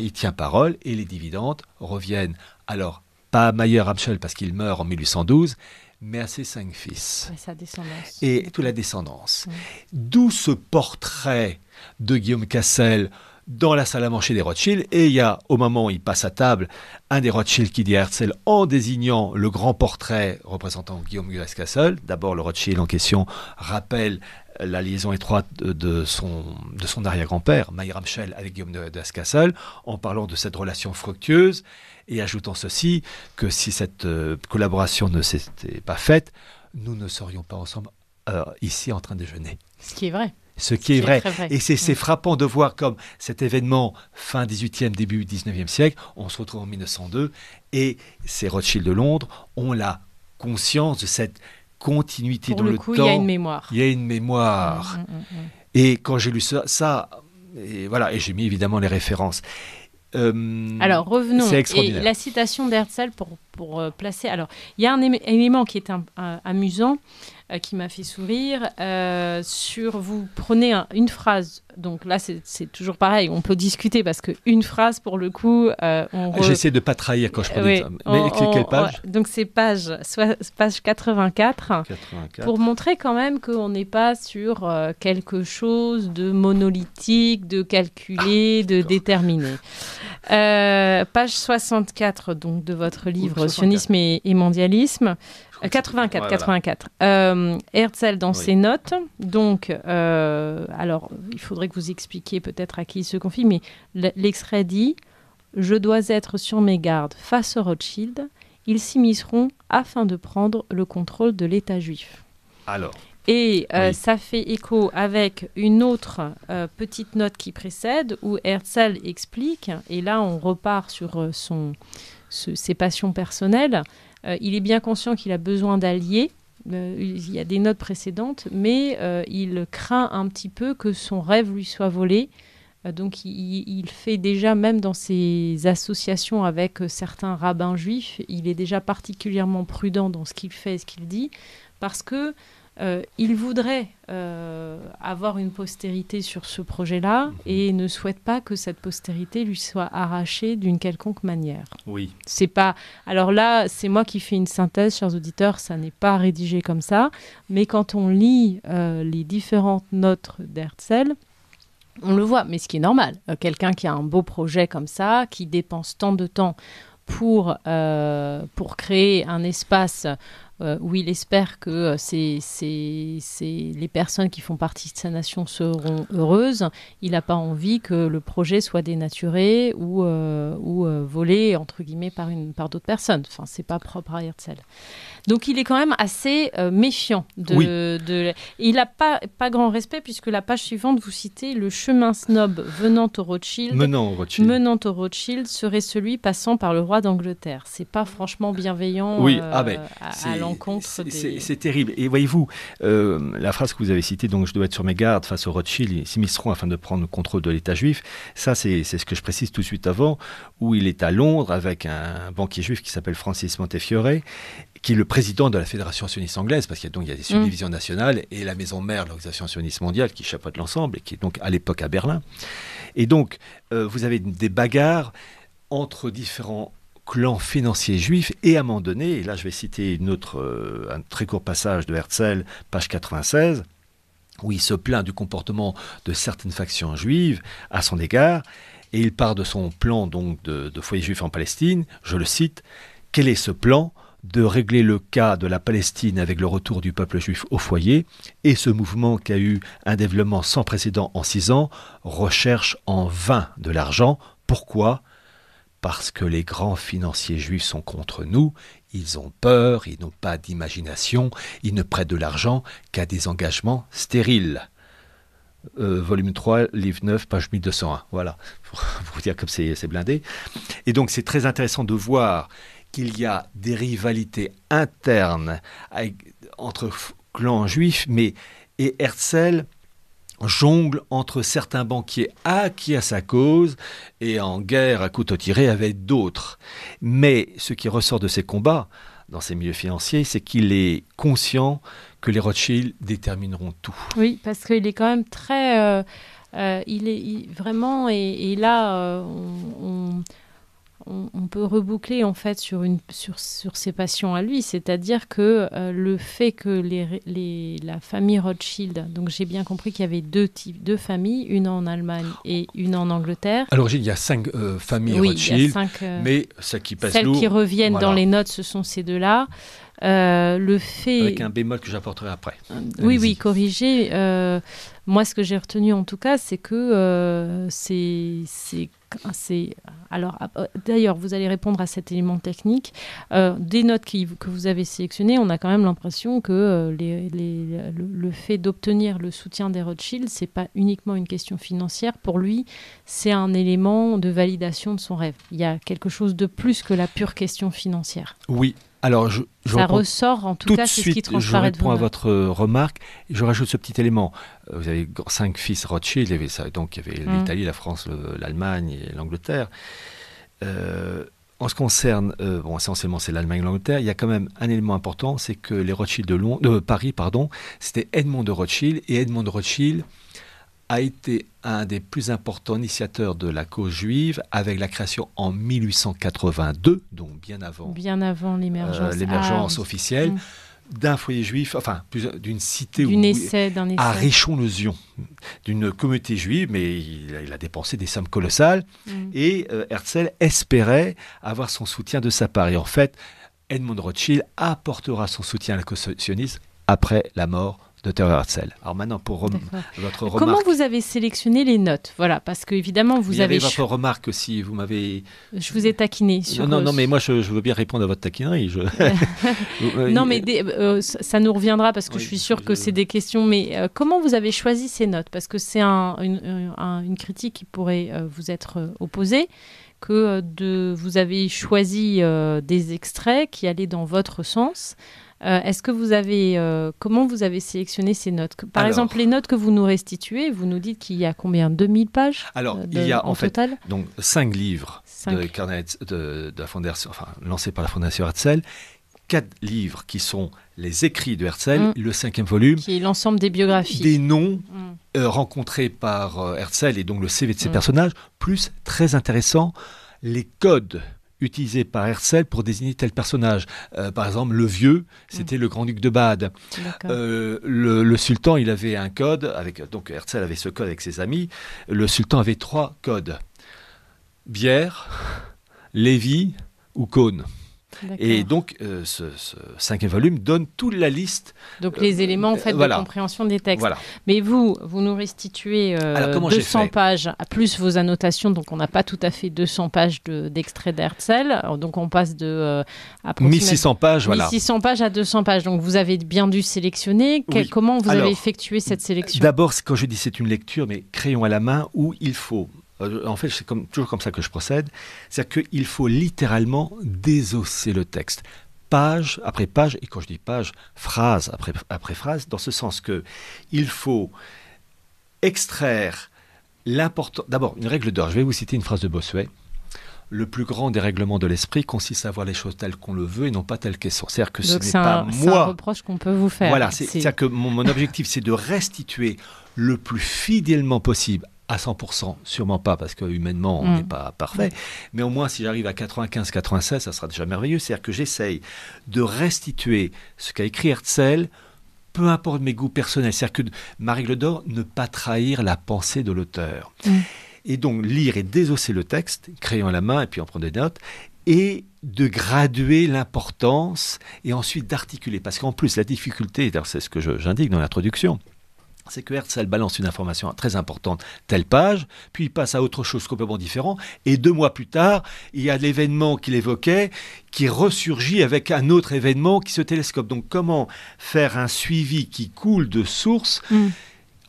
il, tient parole et les dividendes reviennent. Alors, pas à Mayer Abschel parce qu'il meurt en 1812, mais à ses cinq fils. Et sa descendance. Et toute la descendance. D'où ce portrait de Guillaume Cassel dans la salle à manger des Rothschild. Et il y a, au moment où il passe à table, un des Rothschild qui dit à Herzl, en désignant le grand portrait représentant Guillaume de cassel d'abord le Rothschild en question rappelle la liaison étroite de son, de son arrière-grand-père, Maïram Schell, avec Guillaume de Castle, en parlant de cette relation fructueuse et ajoutant ceci, que si cette euh, collaboration ne s'était pas faite, nous ne serions pas ensemble euh, ici en train de déjeuner. Ce qui est vrai ce qui est, vrai. Et c'est mm. frappant de voir comme cet événement, fin 18e, début 19e siècle, on se retrouve en 1902, et ces Rothschild de Londres ont la conscience de cette continuité dans le, temps. Il y a une mémoire. Il y a une mémoire. Mm, mm, et quand j'ai lu ça, et voilà, et j'ai mis évidemment les références. Euh, alors revenons. Et la citation d'Herzl pour, pour euh, placer. Alors il y a un élément qui est amusant. Euh, qui m'a fait sourire. Euh, sur vous prenez une phrase, donc là c'est toujours pareil, on peut discuter parce que une phrase pour le coup. Euh, J'essaie de pas trahir quand je prends Mais quelle page Donc c'est page, page 84, pour montrer quand même qu'on n'est pas sur quelque chose de monolithique, de calculé, ah, de déterminé. page 64 donc de votre livre Sionisme et, et mondialisme. 84. 84, euh, Herzl dans ses notes, donc, euh, alors, il faudrait que vous expliquiez peut-être à qui il se confie, mais l'extrait dit Je dois être sur mes gardes face au Rothschild. Ils s'immisceront afin de prendre le contrôle de l'État juif. Alors. Et euh, ça fait écho avec une autre petite note qui précède où Herzl explique, et là on repart sur ses passions personnelles, euh, il est bien conscient qu'il a besoin d'alliés. Euh, il y a des notes précédentes, mais euh, il craint un petit peu que son rêve lui soit volé. Donc il, fait déjà, même dans ses associations avec certains rabbins juifs, il est déjà particulièrement prudent dans ce qu'il fait et ce qu'il dit, parce que euh, il voudrait euh, avoir une postérité sur ce projet-là mhm. et ne souhaite pas que cette postérité lui soit arrachée d'une quelconque manière. Oui. C'est pas. Alors là, c'est moi qui fais une synthèse, chers auditeurs, ça n'est pas rédigé comme ça, mais quand on lit euh, les différentes notes d'Herzl, on le voit, mais ce qui est normal. Quelqu'un qui a un beau projet comme ça, qui dépense tant de temps pour, pour créer un espace oui, euh, où il espère que euh, c'est, les personnes qui font partie de sa nation seront heureuses. Il n'a pas envie que le projet soit dénaturé ou, euh, ou volé, entre guillemets, par, une, par d'autres personnes. Enfin, c'est pas propre à Herzl. Donc, il est quand même assez méfiant. De, il n'a pas, pas grand respect, puisque la page suivante, vous citez le chemin snob venant au Rothschild. Menant au Rothschild. au Rothschild serait celui passant par le roi d'Angleterre. C'est pas franchement bienveillant. Oui, ah ben, c'est terrible. Et voyez-vous, euh, la phrase que vous avez citée, donc je dois être sur mes gardes face au Rothschild, ils s'immisceront afin de prendre le contrôle de l'État juif, ça c'est ce que je précise tout de suite avant, où il est à Londres avec un banquier juif qui s'appelle Francis Montefiore, qui est le président de la Fédération sioniste anglaise, parce qu'il y, a donc, il y a des mm. subdivisions nationales, et la maison mère, de l'Organisation sioniste mondiale, qui chapeaute l'ensemble, et qui est donc à l'époque à Berlin. Et donc, euh, vous avez des bagarres entre différents clan financier juif et à un moment donné, et là je vais citer euh, un très court passage de Herzl, page 96, où il se plaint du comportement de certaines factions juives à son égard, et il part de son plan donc de, de foyer juif en Palestine, je le cite, quel est ce plan de régler le cas de la Palestine avec le retour du peuple juif au foyer et ce mouvement qui a eu un développement sans précédent en six ans recherche en vain de l'argent. Pourquoi parce que les grands financiers juifs sont contre nous, ils ont peur, ils n'ont pas d'imagination, ils ne prêtent de l'argent qu'à des engagements stériles. Euh, volume 3, livre 9, page 1201. Voilà, <laughs> pour vous dire comme c'est blindé. Et donc c'est très intéressant de voir qu'il y a des rivalités internes entre clans juifs, mais et Herzl jongle entre certains banquiers acquis à sa cause et en guerre à couteau tiré avec d'autres. Mais ce qui ressort de ces combats dans ces milieux financiers, c'est qu'il est conscient que les Rothschild détermineront tout. Oui, parce qu'il est quand même très... Euh, euh, il est vraiment, et, là, euh, on on, peut reboucler en fait sur, une, sur, ses passions à lui, c'est-à-dire que euh, le fait que les, la famille Rothschild, donc j'ai bien compris qu'il y avait deux types, deux familles, une en Allemagne oh. et une en Angleterre. Alors il y a cinq euh, familles Rothschild, euh, mais ça qui passe celles qui reviennent dans les notes, ce sont ces deux-là. le fait... Avec un bémol que j'apporterai après. Oui, oui, corrigé. Moi, ce que j'ai retenu en tout cas, c'est que euh, c'est alors ah, euh, d'ailleurs vous allez répondre à cet élément technique euh, des notes que vous avez sélectionnées on a quand même l'impression que le, fait d'obtenir le soutien des Rothschild n'est pas uniquement une question financière pour lui c'est un élément de validation de son rêve il y a quelque chose de plus que la pure question financière oui alors, je, ça ressort en tout, cas, c'est ce qui transparaît je réponds à votre remarque. Je rajoute ce petit élément. Euh, vous avez cinq fils Rothschild, Donc, il y avait mm. l'Italie, la France, l'Allemagne et l'Angleterre. Euh, en ce qui concerne, euh, bon, essentiellement c'est l'Allemagne et l'Angleterre, il y a quand même un élément important, c'est que les Rothschild de, de Paris, pardon, c'était Edmond de Rothschild, et Edmond de Rothschild a été un des plus importants initiateurs de la cause juive avec la création en 1882, donc bien avant, bien avant l'émergence, euh, officielle, mm. d'un foyer juif, enfin d'une cité d'une à Richon-le-Zion, d'une communauté juive, mais il, a dépensé des sommes colossales mm. et euh, Herzl espérait avoir son soutien de sa part. Et en fait, Edmund Rothschild apportera son soutien à la cause sioniste après la mort Docteur Hartzell. Alors maintenant, pour votre remarque... Comment vous avez sélectionné les notes Voilà, parce que évidemment, vous avez... votre remarque aussi, vous m'avez... Je vous ai taquiné sur... Non, euh, non, mais moi, je, veux bien répondre à votre taquinerie. Je... <laughs> Euh, non, mais euh, ça nous reviendra, parce que je suis sûre que c'est des questions, mais comment vous avez choisi ces notes Parce que c'est une, critique qui pourrait vous être opposée que de, vous avez choisi des extraits qui allaient dans votre sens. Euh, est-ce que vous avez, euh, comment vous avez sélectionné ces notes Par exemple, les notes que vous nous restituez, vous nous dites qu'il y a combien 2000 pages Alors, euh, il y a en, fait total donc cinq livres de de, la fondation, enfin lancés par la fondation Herzl, quatre livres qui sont les écrits de Herzl, mm. le cinquième volume, qui est l'ensemble des biographies, des noms. Mm. rencontrés par Herzl et donc le CV de ses mm. personnages, plus très intéressant, les codes utilisé par Herzl pour désigner tel personnage. Euh, par exemple, le vieux, c'était mm. le grand-duc de Bade. Euh, le, sultan, il avait un code, avec, donc Herzl avait ce code avec ses amis. Le sultan avait trois codes. Bière, Lévi ou Cône. Et donc, euh, ce, cinquième volume donne toute la liste. Donc, euh, les éléments en fait, de compréhension des textes. Mais vous, vous nous restituez 200 euh, pages, plus vos annotations. Donc, on n'a pas tout à fait 200 pages d'extraits de, Donc, on passe de. 1600 pages, voilà. pages à 200 pages. Donc, vous avez bien dû sélectionner. Comment vous avez effectué cette sélection D'abord, quand je dis c'est une lecture, mais crayon à la main, où il faut euh, en fait, c'est toujours comme ça que je procède, c'est-à-dire qu'il faut littéralement désosser le texte, page après page, et quand je dis page, phrase après, phrase, dans ce sens que il faut extraire l'important. D'abord, une règle d'or. Je vais vous citer une phrase de Bossuet. Le plus grand règlements de l'esprit consiste à voir les choses telles qu'on le veut et non pas telles qu'elles sont. C'est-à-dire que ce n'est pas moi. un reproche qu'on peut vous faire. Voilà, c'est-à-dire que mon objectif, c'est de restituer le plus fidèlement possible à 100%, sûrement pas, parce que humainement, on mm. n'est pas parfait. Mm. Mais au moins, si j'arrive à 95-96, ça sera déjà merveilleux. C'est-à-dire que j'essaye de restituer ce qu'a écrit Herzl, peu importe mes goûts personnels. C'est-à-dire que ma règle d'or, ne pas trahir la pensée de l'auteur. Mm. Et donc, lire et désosser le texte, crayon la main, et puis en prendre des notes, et de graduer l'importance, et ensuite d'articuler. Parce qu'en plus, la difficulté, c'est ce que j'indique dans l'introduction, c'est que Hertz, elle balance une information très importante, telle page, puis il passe à autre chose complètement différent, et deux mois plus tard, il y a l'événement qu'il évoquait qui ressurgit avec un autre événement qui se télescope. Donc comment faire un suivi qui coule de source mm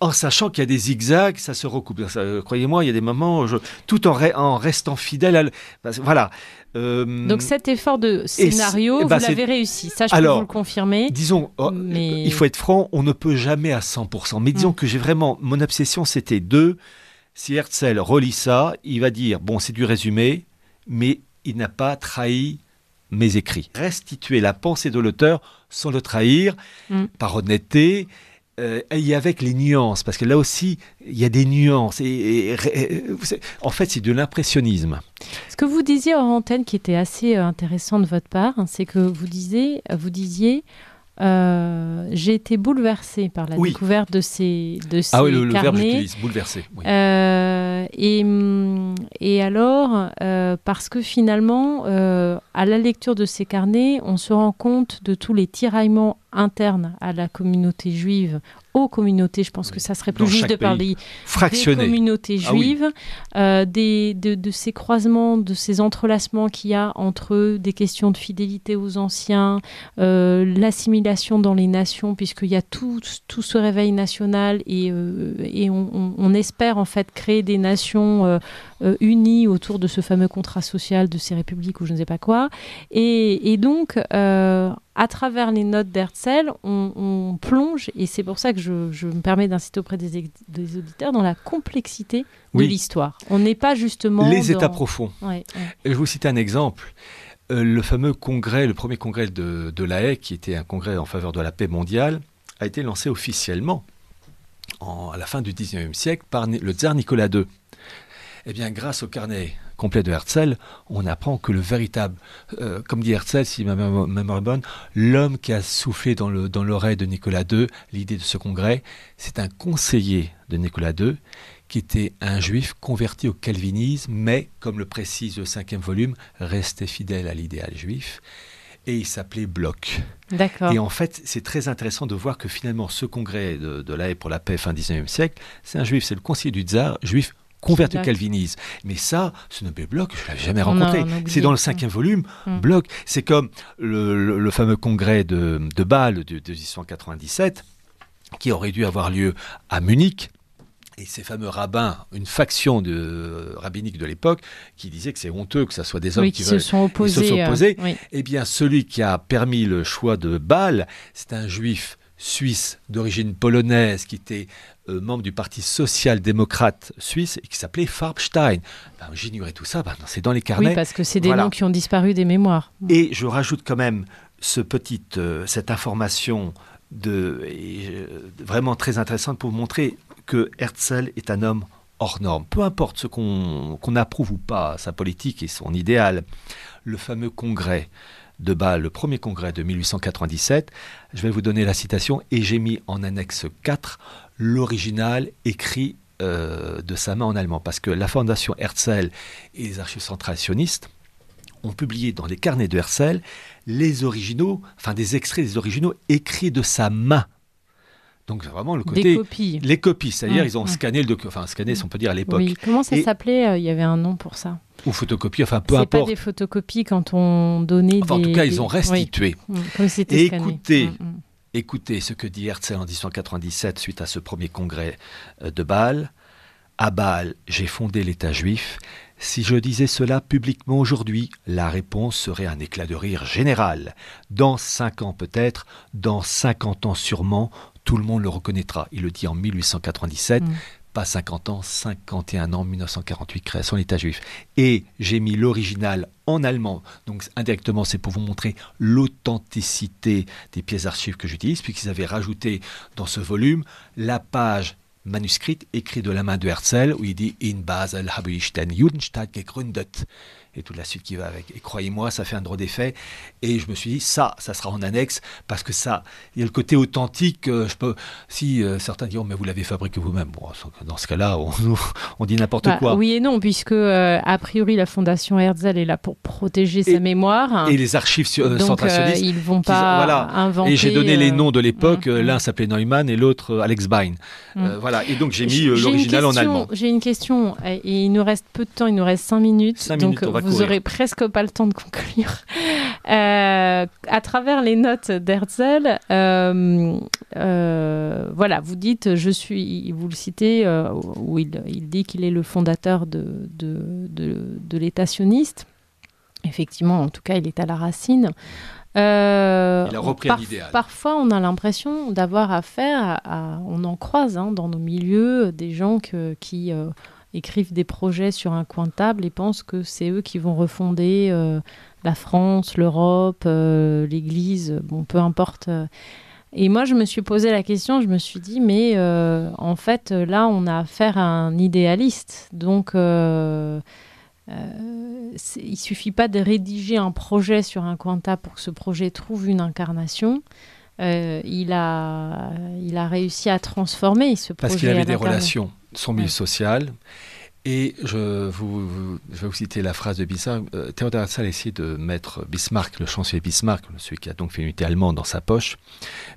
en oh, sachant qu'il y a des zigzags, ça se recoupe. Euh, croyez-moi, il y a des moments, je, tout en, restant fidèle. À bah, voilà. Euh, Donc cet effort de scénario, eh vous bah, l'avez réussi. Ça, je vous le confirmer. Disons, oh, euh, il faut être franc, on ne peut jamais à 100%. Mais disons hum. que j'ai vraiment, mon obsession, c'était de, si Herzl relit ça, il va dire, bon, c'est du résumé, mais il n'a pas trahi mes écrits. Restituer la pensée de l'auteur sans le trahir, hum. par honnêteté euh, et avec les nuances, parce que là aussi, il y a des nuances. Et, euh, en fait, c'est de l'impressionnisme. Ce que vous disiez en antenne, qui était assez euh, intéressant de votre part, hein, c'est que vous disiez, vous disiez j'ai été bouleversé par la découverte de ces, de ces ah oui, le, verbe j'utilise, bouleversé. Oui. et, mm, et, alors, parce que finalement, à la lecture de ces carnets, on se rend compte de tous les tiraillements interne à la communauté juive, aux communautés, je pense que ça serait plus juste de parler des communautés ah juives, euh, des, de, ces croisements, de ces entrelacements qu'il y a entre des questions de fidélité aux anciens, euh, l'assimilation dans les nations, puisqu'il y a tout, ce réveil national et, euh, on, espère en fait créer des nations unies autour de ce fameux contrat social de ces républiques ou je ne sais pas quoi. Et, et donc, à travers les notes d'Herzl, on, plonge, et c'est pour ça que je, me permets d'inciter auprès des, auditeurs, dans la complexité de l'histoire. On n'est pas justement... Les états profonds. Euh, je vous cite un exemple. Euh, le fameux congrès, le premier congrès de, la Haye, qui était un congrès en faveur de la paix mondiale, a été lancé officiellement en, à la fin du 19e siècle par le tsar Nicolas II. Eh bien, grâce au carnet complet de Herzl, on apprend que le véritable, euh, comme dit Herzl, si ma mémoire est bonne, l'homme qui a soufflé dans l'oreille de Nicolas II l'idée de ce congrès, c'est un conseiller de Nicolas II qui était un juif converti au calvinisme, mais, comme le précise le cinquième volume, restait fidèle à l'idéal juif et il s'appelait Bloch. D'accord. Et en fait, c'est très intéressant de voir que finalement, ce congrès de, de la pour la paix fin 19e siècle, c'est un juif, c'est le conseiller du tsar, juif Converte au Mais ça, ce nommé bloc, je ne l'avais jamais rencontré. C'est dans le cinquième volume, hum. bloc. C'est comme le, fameux congrès de, Bâle de, 1897, qui aurait dû avoir lieu à Munich. Et ces fameux rabbins, une faction de, euh, rabbinique de l'époque, qui disait que c'est honteux que ce soit des hommes qui, se sont opposés. Euh, eh bien, celui qui a permis le choix de Bâle, c'est un juif suisse d'origine polonaise qui était euh, membre du Parti social-démocrate suisse, et qui s'appelait Farbstein. Ben, j'ignorais tout ça, ben, c'est dans les carnets. Oui, parce que c'est des noms qui ont disparu des mémoires. Et je rajoute quand même ce petite, euh, cette information de, euh, vraiment très intéressante pour montrer que Herzl est un homme hors norme. Peu importe ce qu'on approuve ou pas, sa politique et son idéal. Le fameux congrès de Bâle, le premier congrès de 1897, je vais vous donner la citation et j'ai mis en annexe 4 l'original écrit euh, de sa main en allemand, parce que la Fondation Herzl et les archives centrales sionistes ont publié dans les carnets de Herzl les originaux, enfin des extraits des originaux écrits de sa main. Donc vraiment le côté des copies. les copies, c'est-à-dire ils ont scanné le document, enfin scanné, si on peut dire à l'époque. Oui. Comment ça s'appelait euh, Il y avait un nom pour ça. Ou photocopie, enfin peu importe. pas des photocopies quand on donnait. des, en tout cas, ils ont restitué. Et scanné. écoutez, mm, mm. Écoutez ce que dit Herzl en 1897 suite à ce premier congrès euh, de Bâle. À Bâle, j'ai fondé l'État juif. Si je disais cela publiquement aujourd'hui, la réponse serait un éclat de rire général. Dans cinq ans peut-être, dans cinquante ans sûrement, tout le monde le reconnaîtra. Il le dit en 1897 pas 50 ans, 51 ans, 1948, création de l'État juif. Et j'ai mis l'original en allemand. Donc indirectement, c'est pour vous montrer l'authenticité des pièces d'archives que j'utilise, puisqu'ils avaient rajouté dans ce volume la page manuscrite écrite de la main de Herzl, où il dit In Basel habe ich den Judenstaat gegründet et toute la suite qui va avec. Et croyez-moi, ça fait un drôle d'effet. Et je me suis dit, ça, ça sera en annexe, parce que ça, il y a le côté authentique. Euh, je peux, si euh, certains diront, mais vous l'avez fabriqué vous-même, dans ce cas-là, on, <laughs> on dit n'importe bah, quoi. Oui et non, puisque euh, a priori, la Fondation Herzl est là pour protéger sa mémoire. Et les archives euh, Donc, ils vont pas inventer. Et j'ai donné les noms de l'époque. Mm, l'un mm. s'appelait Neumann et l'autre Alex Bein. Mm. voilà. Et donc, j'ai mis l'original en allemand. J'ai une question. Et il nous reste peu de temps, il nous reste 5 minutes vous aurez presque pas le temps de conclure. <laughs> Euh, à travers les notes d'Herzel, euh, euh, voilà, vous dites, je suis, vous le citez, où il, dit qu'il est le fondateur de, de, l'État sioniste. Effectivement, en tout cas, il est à la racine. il a repris par, Parfois, on a l'impression d'avoir affaire à, On en croise hein, dans nos milieux des gens qui écrivent des projets sur un coin de table et pensent que c'est eux qui vont refonder euh, la France, l'Europe, euh, l'Église, bon, peu importe. Euh. Et moi, je me suis posé la question, je me suis dit, mais en fait, là, on a affaire à un idéaliste. Donc, il il suffit pas de rédiger un projet sur un coin de table pour que ce projet trouve une incarnation. il, a, il a réussi à transformer ce projet. Parce qu'il avait des relations son milieu social. Et je, vais vous citer la phrase de Bismarck. Euh, Théodore Herzl a essayé de mettre Bismarck, le chancelier Bismarck, celui qui a donc fait l'unité allemande, dans sa poche.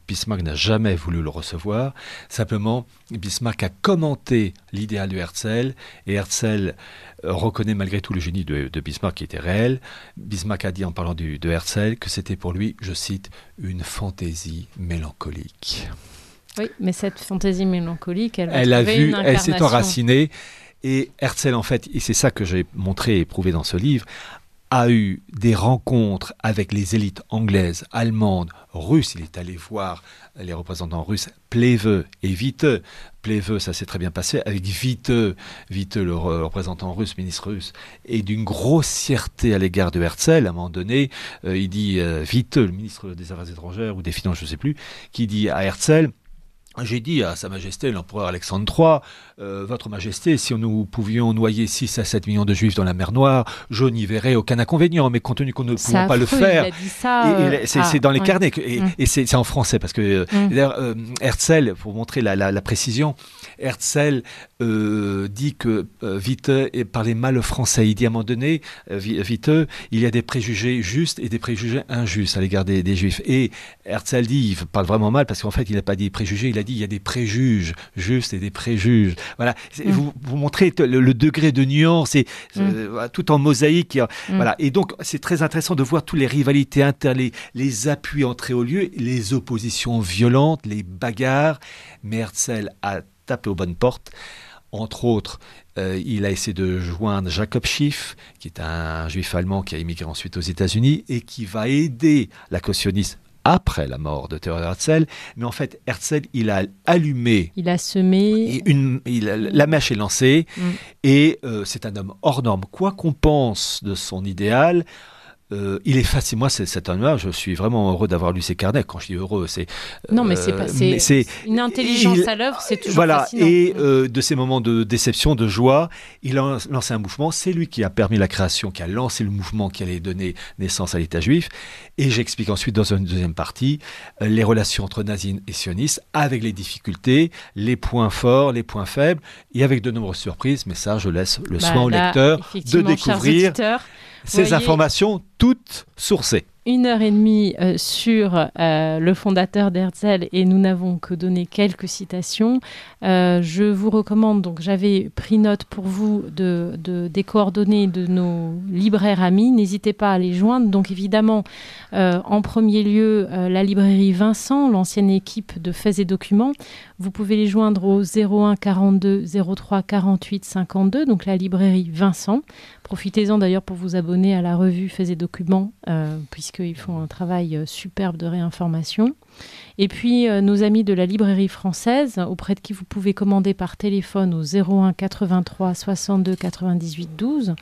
Bismarck n'a jamais voulu le recevoir. Simplement, Bismarck a commenté l'idéal de Herzl et Herzl euh, reconnaît malgré tout le génie de, Bismarck qui était réel. Bismarck a dit en parlant de Herzl que c'était pour lui, je cite, une fantaisie mélancolique. Oui, mais cette fantaisie mélancolique, elle, a vu, elle s'est enracinée. Et Herzl, en fait, et c'est ça que j'ai montré et prouvé dans ce livre, a eu des rencontres avec les élites anglaises, allemandes, russes. Il est allé voir les représentants russes, Pleveux et Viteux. Pleveux, ça s'est très bien passé, avec Viteux, Viteux, le représentant russe, ministre russe, et d'une grossièreté à l'égard de Herzl. À un moment donné, euh, il dit euh, Viteux, le ministre des Affaires étrangères ou des Finances, je ne sais plus, qui dit à Herzl j'ai dit à Sa Majesté, l'empereur Alexandre III, euh, Votre Majesté, si nous pouvions noyer 6 à 7 millions de Juifs dans la mer Noire, je n'y verrais aucun inconvénient, mais compte tenu qu'on ne pouvons pas le faire, euh, c'est ah, dans les carnets, et, mm. c'est en français, parce que euh, mm. d'ailleurs, Herzl, pour montrer la, la précision, Herzl euh, dit que Vite euh, parlait mal français. Il dit à un moment donné, Vite, euh, il y a des préjugés justes et des préjugés injustes à l'égard des, juifs. Et Herzl dit, il parle vraiment mal parce qu'en fait, il n'a pas dit préjugés, il a dit il y a des préjuges justes et des préjuges. Voilà, mm. vous, vous montrez le, degré de nuance et mm. tout en mosaïque. Mm. Voilà, et donc c'est très intéressant de voir toutes les rivalités internes, les, les appuis entrés au lieu, les oppositions violentes, les bagarres. Mais Herzl a taper aux bonnes portes. Entre autres, euh, il a essayé de joindre Jacob Schiff, qui est un juif allemand qui a immigré ensuite aux États-Unis et qui va aider la cautionniste après la mort de Theodor Herzl. Mais en fait, Herzl, il a allumé. Il a semé. la mèche est lancée. Mm. Et euh, c'est un homme hors norme. Quoi qu'on pense de son idéal, euh, il est facile. Moi, c'est un homme. Je suis vraiment heureux d'avoir lu ses carnets. Quand je dis heureux, c'est non, mais c'est euh, une intelligence à l'œuvre. C'est toujours voilà. Et euh, de ces moments de déception, de joie, il a lancé un mouvement. C'est lui qui a permis la création, qui a lancé le mouvement qui allait donner naissance à l'État juif. Et j'explique ensuite dans une deuxième partie les relations entre nazis et sionistes, avec les difficultés, les points forts, les points faibles, et avec de nombreuses surprises. Mais ça, je laisse le bah soin au lecteur de découvrir ces informations toutes sourcées. Une heure et demie euh, sur euh, le fondateur d'Herzl et nous n'avons que donné quelques citations. Euh, je vous recommande, donc j'avais pris note pour vous de, des coordonnées de nos libraires amis. N'hésitez pas à les joindre. Donc évidemment, en premier lieu, la librairie Vincent, l'ancienne équipe de Faits et Documents. Vous pouvez les joindre au 01 42 03 48 52, donc la librairie Vincent. Profitez-en d'ailleurs pour vous abonner à la revue fais et Documents documents, euh, puisqu'ils font un travail euh, superbe de réinformation. Et puis, euh, nos amis de la librairie française, auprès de qui vous pouvez commander par téléphone au 01 83 62 98 12.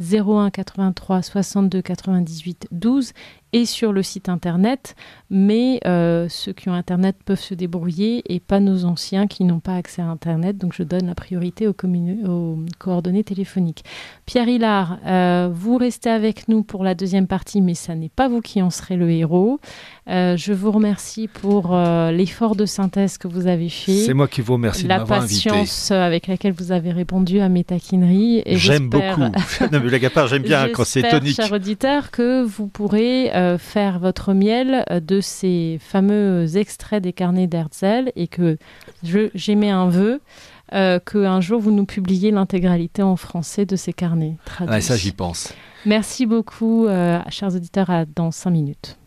01 83 62 98 12 et sur le site internet. Mais euh, ceux qui ont internet peuvent se débrouiller et pas nos anciens qui n'ont pas accès à internet. Donc je donne la priorité aux, coordonnées téléphoniques. Pierre Hillard, euh, vous restez avec nous pour la deuxième partie, mais ça n'est pas vous qui en serez le héros. Euh, je vous remercie pour l'effort de synthèse que vous avez fait. C'est moi qui vous remercie la de m'avoir invité. La patience avec laquelle vous avez répondu à mes taquineries. J'aime beaucoup. <laughs> blague j'aime bien quand c'est tonique. Chers auditeurs, que vous pourrez euh, faire votre miel euh, de ces fameux extraits des carnets d'Herzl et que j'aimais un vœu. Euh, que qu'un jour vous nous publiez l'intégralité en français de ces carnets traduits. ça, j'y pense. Merci beaucoup, chers auditeurs, à dans 5 minutes.